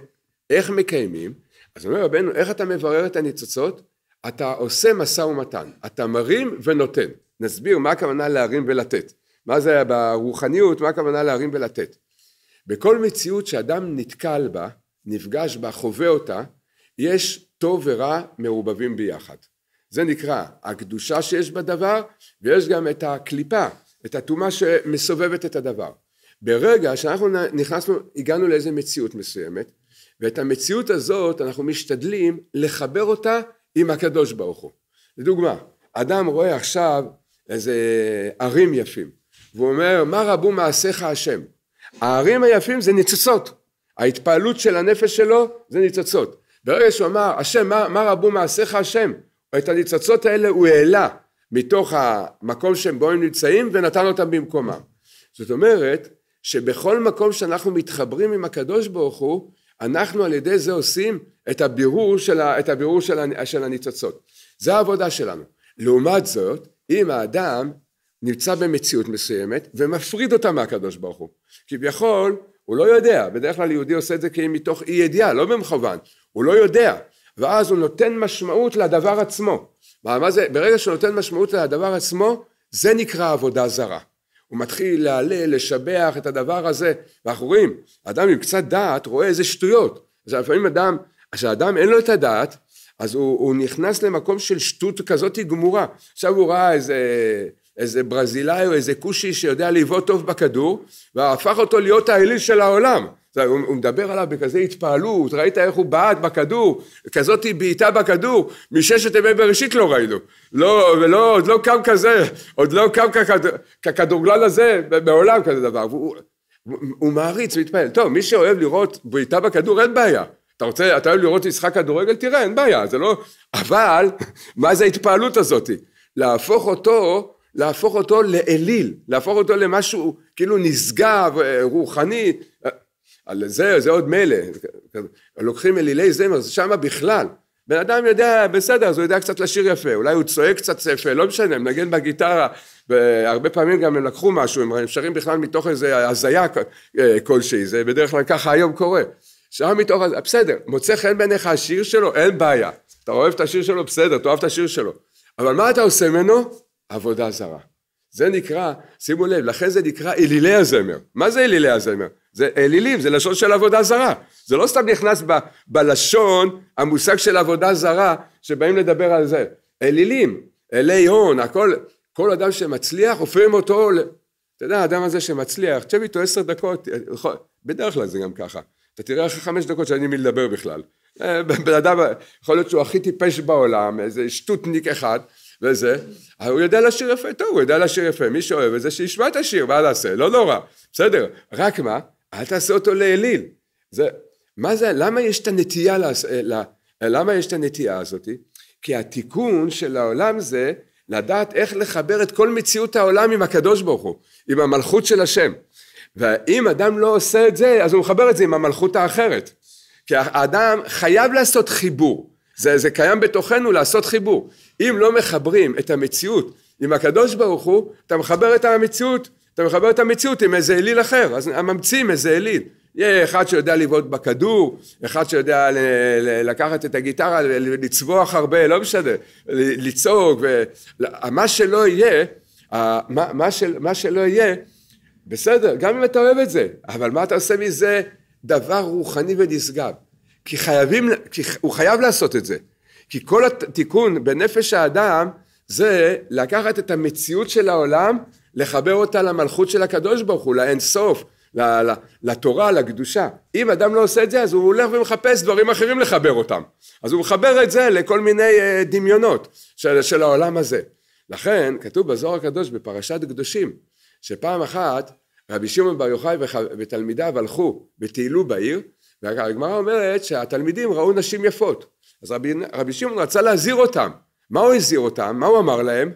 איך מקיימים? אז אומר רבנו, איך אתה מברר את הניצוצות? אתה עושה משא ומתן, אתה מרים ונותן. נסביר מה הכוונה להרים ולתת. מה זה ברוחניות, מה הכוונה להרים ולתת. בכל מציאות שאדם נתקל בה, נפגש בה, חווה אותה, יש טוב ורע מעובבים ביחד. זה נקרא הקדושה שיש בדבר, ויש גם את הקליפה, את הטומאה שמסובבת את הדבר. ברגע שאנחנו נכנסנו, הגענו לאיזה מציאות מסוימת, ואת המציאות הזאת אנחנו משתדלים לחבר אותה עם הקדוש ברוך הוא. לדוגמה, אדם רואה עכשיו איזה ערים יפים, והוא אומר מה רבו מעשיך השם. הערים היפים זה ניצוצות, ההתפעלות של הנפש שלו זה ניצוצות. ברגע שהוא אמר השם מה, מה רבו מעשיך השם, את הניצוצות האלה הוא העלה מתוך המקום שבו הם נמצאים ונתן אותם במקומם. זאת אומרת שבכל מקום שאנחנו מתחברים עם הקדוש ברוך הוא אנחנו על ידי זה עושים את הבירור, של, ה, את הבירור של, של הניצוצות. זה העבודה שלנו. לעומת זאת, אם האדם נמצא במציאות מסוימת ומפריד אותה מהקדוש ברוך הוא, כביכול הוא לא יודע, בדרך כלל יהודי עושה את זה כי מתוך אי ידיעה, לא במכוון, הוא לא יודע, ואז הוא נותן משמעות לדבר עצמו. מה, מה זה, ברגע שהוא נותן משמעות לדבר עצמו, זה נקרא עבודה זרה. הוא מתחיל להלל, לשבח את הדבר הזה, ואנחנו רואים, אדם עם קצת דעת רואה איזה שטויות, אז לפעמים אדם, כשאדם אין לו את הדעת, אז הוא, הוא נכנס למקום של שטות כזאת גמורה, עכשיו הוא ראה איזה, איזה ברזילאי או איזה כושי שיודע לבעוט טוב בכדור, והפך אותו להיות האליל של העולם, הוא, מדבר עליו בכזה התפעלות, ראית איך הוא בעט בכדור, כזאת בעיטה בכדור, מששת ימי בראשית לא ראינו. לא, ולא, עוד לא קם כזה, עוד לא קם ככדורגלן הזה, מעולם כזה דבר. הוא, הוא, מעריץ, מתפעל. טוב, מי שאוהב לראות בעיטה בכדור, אין בעיה. אתה רוצה, אתה אוהב לראות משחק כדורגל? תראה, אין בעיה, זה לא... אבל, [LAUGHS] מה זה ההתפעלות הזאת? להפוך אותו, להפוך אותו לאליל, להפוך אותו למשהו כאילו נשגב, אה, רוחני. על זה, זה עוד מילא, לוקחים אלילי זמר, זה שמה בכלל. בן אדם יודע, בסדר, אז הוא יודע קצת לשיר יפה, אולי הוא צועק קצת יפה, לא משנה, מנגן בגיטרה, והרבה פעמים גם הם לקחו משהו, הם שרים בכלל מתוך איזה הזיה אה, כלשהי, זה בדרך כלל ככה היום קורה. שם מתוך, הזיה, בסדר, מוצא חן בעיניך השיר שלו, אין בעיה. אתה אוהב את השיר שלו, בסדר, אתה אוהב את השיר שלו. אבל מה אתה עושה ממנו? עבודה זרה. זה נקרא, שימו לב, לכן זה נקרא אלילי הזמר. מה זה אלילי הזמר? זה אלילים, זה לשון של עבודה זרה. זה לא סתם נכנס ב, בלשון המושג של עבודה זרה שבאים לדבר על זה. אלילים, אלי הון, הכל, כל אדם שמצליח הופכים אותו, אתה יודע, האדם הזה שמצליח, תשב איתו עשר דקות, בדרך כלל זה גם ככה. אתה תראה אחרי חמש דקות שאין עם מי לדבר בכלל. אה, בן אדם, יכול להיות שהוא הכי טיפש בעולם, איזה שטוטניק אחד, וזה, הוא יודע לשיר יפה, טוב, הוא יודע לשיר יפה, מי שאוהב את זה שישמע את השיר, מה נעשה, לא נורא, בסדר, רק מה, אל תעשה אותו לאליל, זה, מה זה, למה יש את הנטייה, לעש, לה, אה, אה, למה יש את הנטייה הזאתי? כי התיקון של העולם זה לדעת איך לחבר את כל מציאות העולם עם הקדוש ברוך הוא, עם המלכות של השם. ואם אדם לא עושה את זה, אז הוא מחבר את זה עם המלכות האחרת. כי האדם חייב לעשות חיבור. זה, זה קיים בתוכנו לעשות חיבור. אם לא מחברים את המציאות עם הקדוש ברוך הוא, אתה מחבר את המציאות, אתה מחבר את המציאות עם איזה אליל אחר, אז ממציאים איזה אליל. יהיה אחד שיודע לבעוט בכדור, אחד שיודע ל- ל- לקחת את הגיטרה, לצבוח הרבה, לא משנה, לצעוק, ו- לא, מה שלא יהיה, מה, מה, של, מה שלא יהיה, בסדר, גם אם אתה אוהב את זה, אבל מה אתה עושה מזה דבר רוחני ונשגב? כי חייבים, כי הוא חייב לעשות את זה. כי כל התיקון בנפש האדם זה לקחת את המציאות של העולם, לחבר אותה למלכות של הקדוש ברוך הוא, לאין סוף, לתורה, לקדושה. אם אדם לא עושה את זה, אז הוא הולך ומחפש דברים אחרים לחבר אותם. אז הוא מחבר את זה לכל מיני אה, דמיונות של, של העולם הזה. לכן, כתוב בזוהר הקדוש בפרשת קדושים, שפעם אחת רבי שמעון בר יוחאי ותלמידיו הלכו וטיילו בעיר, והגמרא אומרת שהתלמידים ראו נשים יפות. אז רבי, רבי שמעון רצה להזהיר אותם. מה הוא הזהיר אותם? מה הוא אמר להם?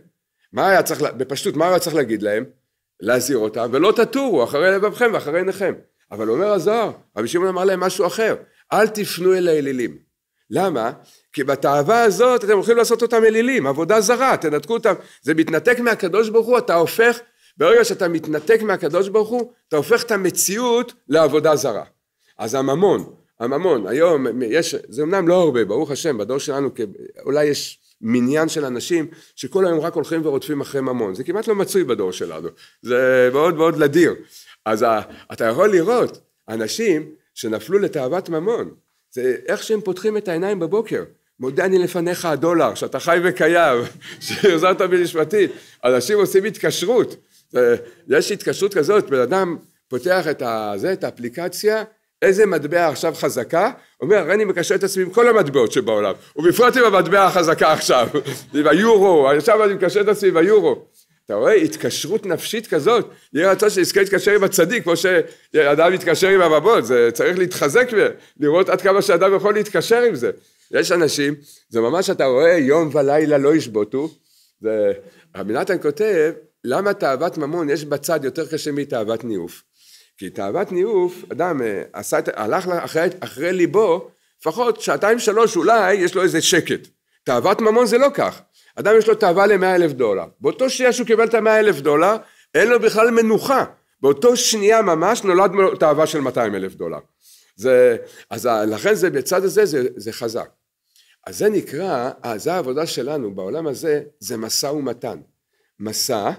מה היה צריך, בפשטות, מה היה צריך להגיד להם? להזהיר אותם, ולא תטורו אחרי לבבכם ואחרי עיניכם. אבל אומר הזוהר, רבי שמעון אמר להם משהו אחר, אל תפנו אל האלילים. למה? כי בתאווה הזאת אתם הולכים לעשות אותם אלילים, עבודה זרה, תנתקו אותם, זה מתנתק מהקדוש ברוך הוא, אתה הופך, ברגע שאתה מתנתק מהקדוש ברוך הוא, אתה הופך את המציאות לעבודה זרה. אז הממון, הממון, היום יש, זה אמנם לא הרבה, ברוך השם, בדור שלנו אולי יש מניין של אנשים שכל היום רק הולכים ורודפים אחרי ממון, זה כמעט לא מצוי בדור שלנו, זה מאוד מאוד נדיר. אז אתה יכול לראות אנשים שנפלו לתאוות ממון, זה איך שהם פותחים את העיניים בבוקר, מודה אני לפניך הדולר, שאתה חי וקיים, [LAUGHS] שהחזרת בנשמתי, אנשים עושים התקשרות, יש התקשרות כזאת, בן אדם פותח את, הזה, את האפליקציה, איזה מטבע עכשיו חזקה? אומר, הרי אני מקשר את עצמי עם כל המטבעות שבעולם, ובפרט עם המטבע החזקה עכשיו, [LAUGHS] עם היורו, עכשיו אני מקשר את עצמי עם היורו. אתה רואה, התקשרות נפשית כזאת, יהיה רצון שנזכה להתקשר עם הצדיק, כמו שאדם מתקשר עם הבבות, זה צריך להתחזק, לראות עד כמה שאדם יכול להתקשר עם זה. יש אנשים, זה ממש, אתה רואה, יום ולילה לא ישבותו. ורבי נתן כותב, למה תאוות ממון יש בצד יותר קשה מתאוות ניאוף? כי תאוות ניאוף, אדם אה, עשה, הלך אחרי, אחרי ליבו, לפחות שעתיים שלוש אולי יש לו איזה שקט. תאוות ממון זה לא כך. אדם יש לו תאווה למאה אלף דולר. באותו שנייה שהוא קיבל את המאה אלף דולר, אין לו בכלל מנוחה. באותו שנייה ממש נולד לו תאווה של מאתיים אלף דולר. זה, אז לכן זה בצד הזה זה, זה חזק. אז זה נקרא, אז אה, העבודה שלנו בעולם הזה זה משא ומתן. משא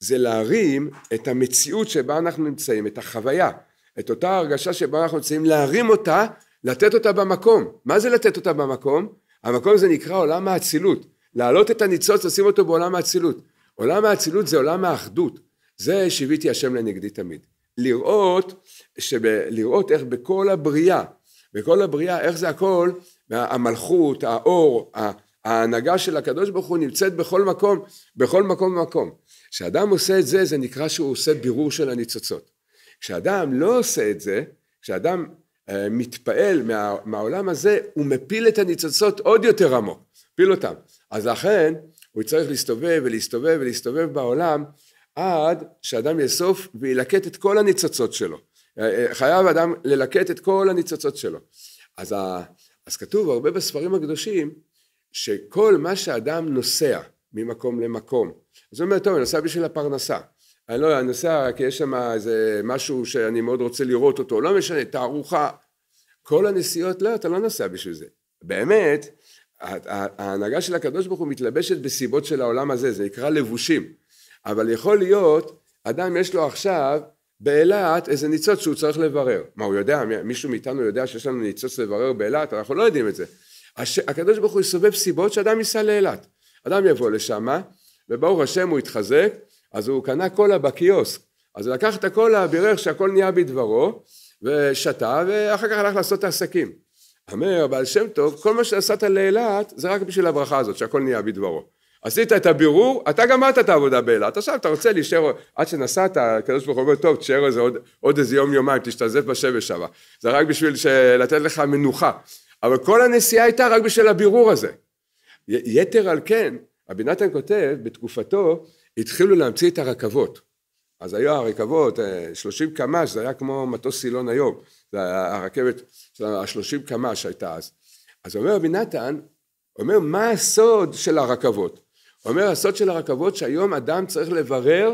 זה להרים את המציאות שבה אנחנו נמצאים, את החוויה, את אותה הרגשה שבה אנחנו נמצאים, להרים אותה, לתת אותה במקום. מה זה לתת אותה במקום? המקום הזה נקרא עולם האצילות. להעלות את הניצוץ, לשים אותו בעולם האצילות. עולם האצילות זה עולם האחדות. זה שיוויתי השם לנגדי תמיד. לראות, שב, לראות איך בכל הבריאה, בכל הבריאה, איך זה הכל, המלכות, האור, ההנהגה של הקדוש ברוך הוא נמצאת בכל מקום, בכל מקום ומקום. כשאדם עושה את זה, זה נקרא שהוא עושה בירור של הניצוצות. כשאדם לא עושה את זה, כשאדם אה, מתפעל מה, מהעולם הזה, הוא מפיל את הניצוצות עוד יותר עמוק, מפיל אותם. אז לכן, הוא צריך להסתובב ולהסתובב ולהסתובב בעולם, עד שאדם יאסוף וילקט את כל הניצוצות שלו. אה, אה, חייב אדם ללקט את כל הניצוצות שלו. אז, ה, אז כתוב הרבה בספרים הקדושים, שכל מה שאדם נוסע, ממקום למקום. אז הוא אומר, טוב, אני נוסע בשביל הפרנסה. אני לא, אני נוסע כי יש שם איזה משהו שאני מאוד רוצה לראות אותו, לא משנה, תערוכה. כל הנסיעות, לא, אתה לא נוסע בשביל זה. באמת, ההנהגה של הקדוש ברוך הוא מתלבשת בסיבות של העולם הזה, זה נקרא לבושים. אבל יכול להיות, אדם יש לו עכשיו באילת איזה ניצוץ שהוא צריך לברר. מה הוא יודע? מישהו מאיתנו יודע שיש לנו ניצוץ לברר באילת? אנחנו לא יודעים את זה. הקדוש ברוך הוא יסובב סיבות שאדם ייסע לאילת. אדם יבוא לשם, וברוך השם הוא יתחזק, אז הוא קנה קולה בקיוסק. אז הוא לקח את הקולה, בירך שהכל נהיה בדברו, ושתה, ואחר כך הלך לעשות את העסקים. אומר בעל שם טוב, כל מה שעשית לאילת, זה רק בשביל הברכה הזאת, שהכל נהיה בדברו. עשית את הבירור, אתה גמרת את העבודה באילת. עכשיו אתה רוצה להישאר, עד שנסעת, הקדוש ברוך הוא אומר, טוב, תשאר איזה עוד, עוד איזה יום יומיים, תשתזף בשבש שמה. זה רק בשביל לתת לך מנוחה. אבל כל הנסיעה הייתה רק בשביל הבירור הזה. יתר על כן, רבי נתן כותב, בתקופתו התחילו להמציא את הרכבות. אז היו הרכבות, 30 אה, קמ"ש, זה היה כמו מטוס סילון היום, זה הרכבת, ה-30 קמ"ש הייתה אז. אז אומר רבי נתן, אומר מה הסוד של הרכבות? אומר הסוד של הרכבות שהיום אדם צריך לברר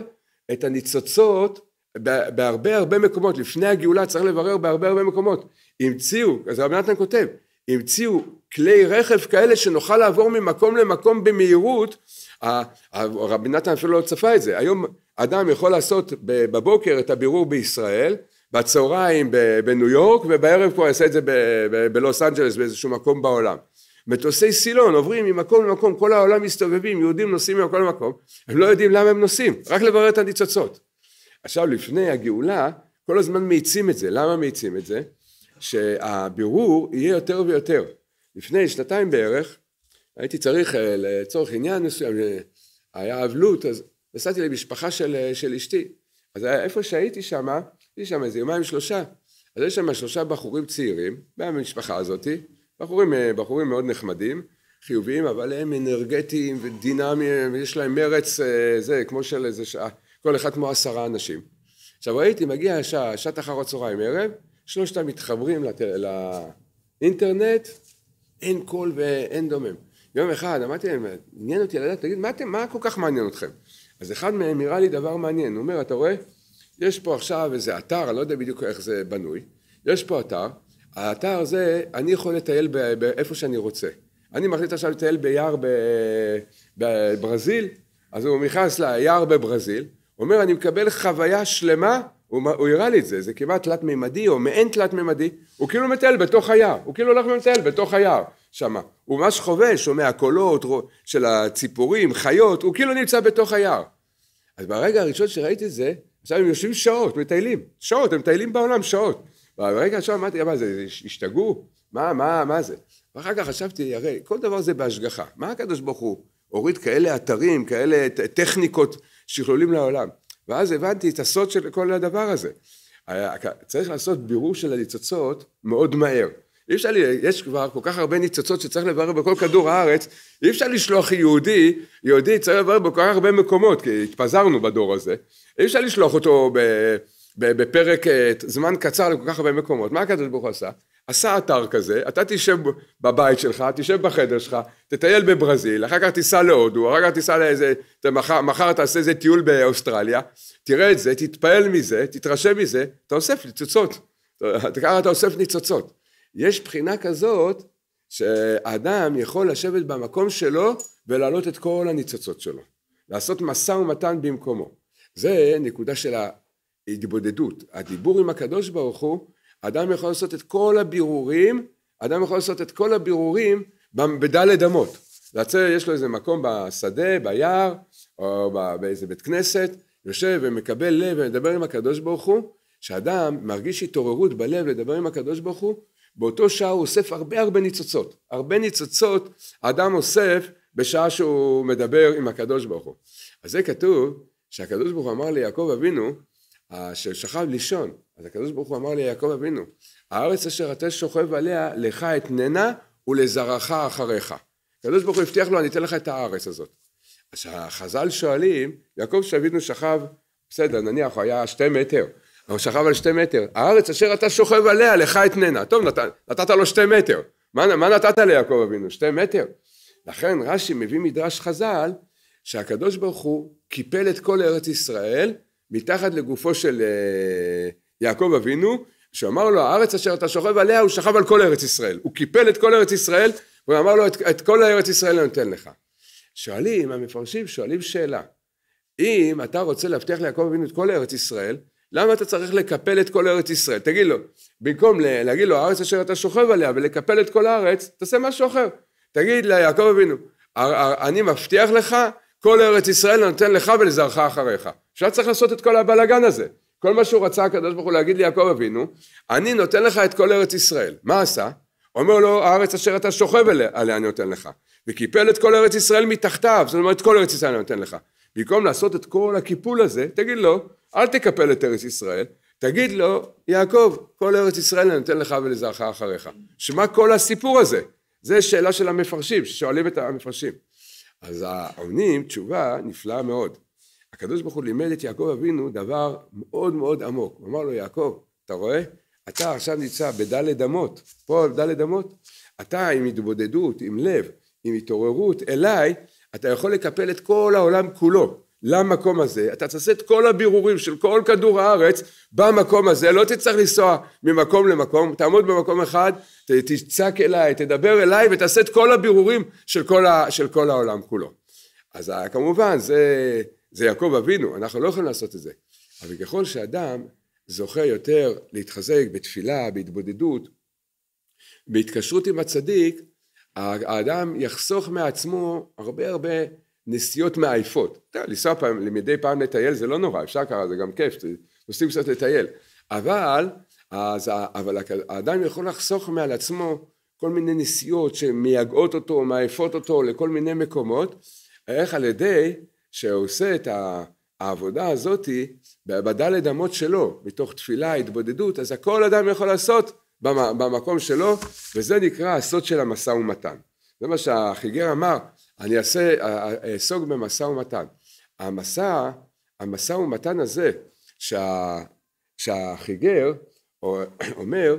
את הניצוצות בהרבה הרבה מקומות, לפני הגאולה צריך לברר בהרבה הרבה מקומות. המציאו, אז רבי נתן כותב, המציאו כלי רכב כאלה שנוכל לעבור ממקום למקום במהירות, רבי נתן אפילו לא צפה את זה, היום אדם יכול לעשות בבוקר את הבירור בישראל, בצהריים בניו יורק ובערב כבר יעשה את זה בלוס אנג'לס באיזשהו מקום בעולם. מטוסי סילון עוברים ממקום למקום, כל העולם מסתובבים, יהודים נוסעים מכל מקום, הם לא יודעים למה הם נוסעים, רק לברר את הניצוצות. עכשיו לפני הגאולה, כל הזמן מאיצים את זה, למה מאיצים את זה? שהבירור יהיה יותר ויותר. לפני שנתיים בערך הייתי צריך אה, לצורך עניין מסוים, אה, היה אבלות, אז נסעתי למשפחה של, אה, של אשתי. אז איפה שהייתי שם, הייתי שם איזה יומיים שלושה. אז יש שם שלושה בחורים צעירים, מהמשפחה הזאתי, בחורים, בחורים מאוד נחמדים, חיוביים, אבל הם אנרגטיים ודינמיים, יש להם מרץ, זה, כמו של איזה שעה, כל אחד כמו עשרה אנשים. עכשיו ראיתי, מגיע שעת אחר הצהריים ערב, שלושתם מתחברים לאינטרנט, אין קול ואין דומם. יום אחד אמרתי להם, עניין אותי לדעת, תגיד, מה, אתם, מה כל כך מעניין אתכם? אז אחד מהם נראה לי דבר מעניין, הוא אומר, אתה רואה? יש פה עכשיו איזה אתר, אני לא יודע בדיוק איך זה בנוי, יש פה אתר, האתר הזה, אני יכול לטייל באיפה שאני רוצה. אני מחליט עכשיו לטייל ביער בברזיל, אז הוא נכנס ליער בברזיל, אומר, אני מקבל חוויה שלמה הוא, הוא הראה לי את זה, זה כמעט תלת מימדי או מעין תלת מימדי, הוא כאילו מטייל בתוך היער, הוא כאילו הולך ומטייל בתוך היער שמה, הוא ממש חווה, שומע קולות של הציפורים, חיות, הוא כאילו נמצא בתוך היער. אז ברגע הראשון שראיתי את זה, עכשיו הם יושבים שעות, מטיילים, שעות, הם מטיילים בעולם שעות. ברגע הראשון אמרתי, מה זה, השתגעו? מה, מה, מה זה? ואחר כך חשבתי, הרי כל דבר זה בהשגחה, מה הקדוש ברוך הוא הוריד כאלה אתרים, כאלה טכניקות שכלולים לעולם? ואז הבנתי את הסוד של כל הדבר הזה. צריך לעשות בירור של הניצוצות מאוד מהר. אי אפשר, לי, יש כבר כל כך הרבה ניצוצות שצריך לברר בכל כדור הארץ, אי אפשר לשלוח יהודי, יהודי צריך לברר בכל כך הרבה מקומות, כי התפזרנו בדור הזה, אי אפשר לשלוח אותו בפרק אה, זמן קצר לכל כך הרבה מקומות. מה הקדוש ברוך הוא עשה? עשה אתר כזה, אתה תשב בבית שלך, תשב בחדר שלך, תטייל בברזיל, אחר כך תיסע להודו, אחר כך תיסע לאיזה, מחר, מחר תעשה איזה טיול באוסטרליה, תראה את זה, תתפעל מזה, תתרשם מזה, אתה אוסף ניצוצות, ככה אתה אוסף ניצוצות. יש בחינה כזאת שאדם יכול לשבת במקום שלו ולהעלות את כל הניצוצות שלו, לעשות משא ומתן במקומו. זה נקודה של ההתבודדות, הדיבור עם הקדוש ברוך הוא אדם יכול לעשות את כל הבירורים, אדם יכול לעשות את כל הבירורים בדלת אמות. לצאת, יש לו איזה מקום בשדה, ביער, או באיזה בית כנסת, יושב ומקבל לב ומדבר עם הקדוש ברוך הוא, שאדם מרגיש התעוררות בלב לדבר עם הקדוש ברוך הוא, באותו שעה הוא אוסף הרבה הרבה ניצוצות. הרבה ניצוצות אדם אוסף בשעה שהוא מדבר עם הקדוש ברוך הוא. אז זה כתוב שהקדוש ברוך הוא אמר ליעקב לי, אבינו אה, ששכב לישון. אז הקדוש ברוך הוא אמר ליעקב אבינו, הארץ אשר אתה שוכב עליה, לך אתננה ולזרעך אחריך. הקדוש ברוך הוא הבטיח לו, אני אתן לך את הארץ הזאת. אז החז"ל שואלים, יעקב שאבינו שכב, בסדר, נניח הוא היה שתי מטר, הוא שכב על שתי מטר, הארץ אשר אתה שוכב עליה, לך אתננה. טוב, נת, נתת לו שתי מטר. מה, מה נתת ליעקב אבינו? שתי מטר. לכן רש"י מביא מדרש חז"ל, שהקדוש ברוך הוא קיפל את כל ארץ ישראל מתחת לגופו של אה, יעקב אבינו, שאמר לו הארץ אשר אתה שוכב עליה הוא שכב על כל ארץ ישראל, הוא קיפל את כל ארץ ישראל אמר לו את, את כל ארץ ישראל אני נותן לך. שואלים המפרשים שואלים שאלה, אם אתה רוצה להבטיח ליעקב אבינו את כל ארץ ישראל למה אתה צריך לקפל את כל ארץ ישראל? תגיד לו, במקום להגיד לו הארץ אשר אתה שוכב עליה ולקפל את כל הארץ, תעשה משהו אחר. תגיד ליעקב אבינו, אני מבטיח לך, כל ארץ ישראל נותן לך ולזרעך אחריך. עכשיו צריך לעשות את כל הבלגן הזה. כל מה שהוא רצה הקדוש ברוך הוא להגיד ליעקב אבינו, אני נותן לך את כל ארץ ישראל. מה עשה? אומר לו, הארץ אשר אתה שוכב עליה, אני נותן לך. וקיפל את כל ארץ ישראל מתחתיו, זאת אומרת, את כל ארץ ישראל אני נותן לך. במקום לעשות את כל הקיפול הזה, תגיד לו, אל תקפל את ארץ ישראל, תגיד לו, יעקב, כל ארץ ישראל אני נותן לך ולזרעך אחריך. שמה כל הסיפור הזה? זו שאלה של המפרשים, ששואלים את המפרשים. אז העונים תשובה נפלאה מאוד. הקדוש ברוך הוא לימד את יעקב אבינו דבר מאוד מאוד עמוק. הוא אמר לו, יעקב, אתה רואה? אתה עכשיו נמצא בדלת אמות, פה על דלת אמות. אתה עם התבודדות, עם לב, עם התעוררות אליי, אתה יכול לקפל את כל העולם כולו. למקום הזה, אתה תעשה את כל הבירורים של כל כדור הארץ במקום הזה, לא תצטרך לנסוע ממקום למקום, תעמוד במקום אחד, תצעק אליי, תדבר אליי ותעשה את כל הבירורים של כל, ה, של כל העולם כולו. אז אה, כמובן, זה זה יעקב אבינו, אנחנו לא יכולים לעשות את זה. אבל ככל שאדם זוכה יותר להתחזק בתפילה, בהתבודדות, בהתקשרות עם הצדיק, האדם יחסוך מעצמו הרבה הרבה נסיעות מעייפות. אתה יודע, לנסוע פעם, למדי פעם לטייל זה לא נורא, אפשר ככה, זה גם כיף, נוסעים קצת לטייל. אבל, אז, אבל האדם יכול לחסוך מעל עצמו כל מיני נסיעות שמייגעות אותו, מעייפות אותו לכל מיני מקומות, איך על ידי שעושה את העבודה הזאתי בדלת אמות שלו, מתוך תפילה, התבודדות, אז הכל אדם יכול לעשות במקום שלו, וזה נקרא הסוד של המשא ומתן. זה מה שהחיגר אמר, אני אעשה, אה, אה, אעסוק במשא ומתן. המסע, המשא ומתן הזה שה, שהחיגר אומר,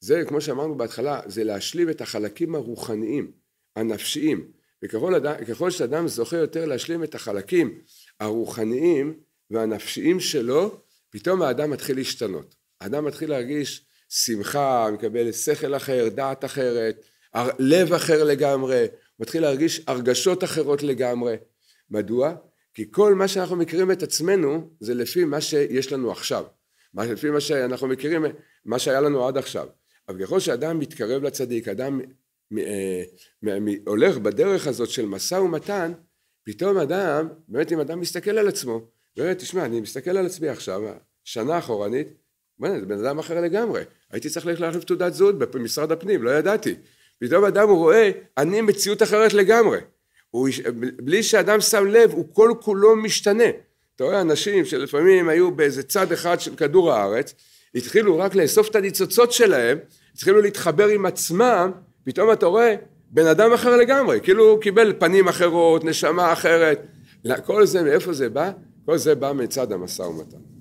זה כמו שאמרנו בהתחלה, זה להשלים את החלקים הרוחניים, הנפשיים, וככל שאדם זוכה יותר להשלים את החלקים הרוחניים והנפשיים שלו, פתאום האדם מתחיל להשתנות. האדם מתחיל להרגיש שמחה, מקבל שכל אחר, דעת אחרת, לב אחר לגמרי, מתחיל להרגיש הרגשות אחרות לגמרי. מדוע? כי כל מה שאנחנו מכירים את עצמנו זה לפי מה שיש לנו עכשיו. לפי מה שאנחנו מכירים, מה שהיה לנו עד עכשיו. אבל ככל שאדם מתקרב לצדיק, אדם אה, הולך בדרך הזאת של משא ומתן, פתאום אדם, באמת אם אדם מסתכל על עצמו, ואומר, תשמע, אני מסתכל על עצמי עכשיו, שנה אחורנית, בוא'נה, זה בן אדם אחר לגמרי. הייתי צריך ללכת להחליף תעודת זהות במשרד הפנים, לא ידעתי. פתאום אדם הוא רואה, אני מציאות אחרת לגמרי. הוא, בלי שאדם שם לב, הוא כל כולו משתנה. אתה רואה אנשים שלפעמים היו באיזה צד אחד של כדור הארץ, התחילו רק לאסוף את הניצוצות שלהם, התחילו להתחבר עם עצמם, פתאום אתה רואה בן אדם אחר לגמרי, כאילו הוא קיבל פנים אחרות, נשמה אחרת. כל זה, מאיפה זה בא? כל זה בא מצד המשא ומתן.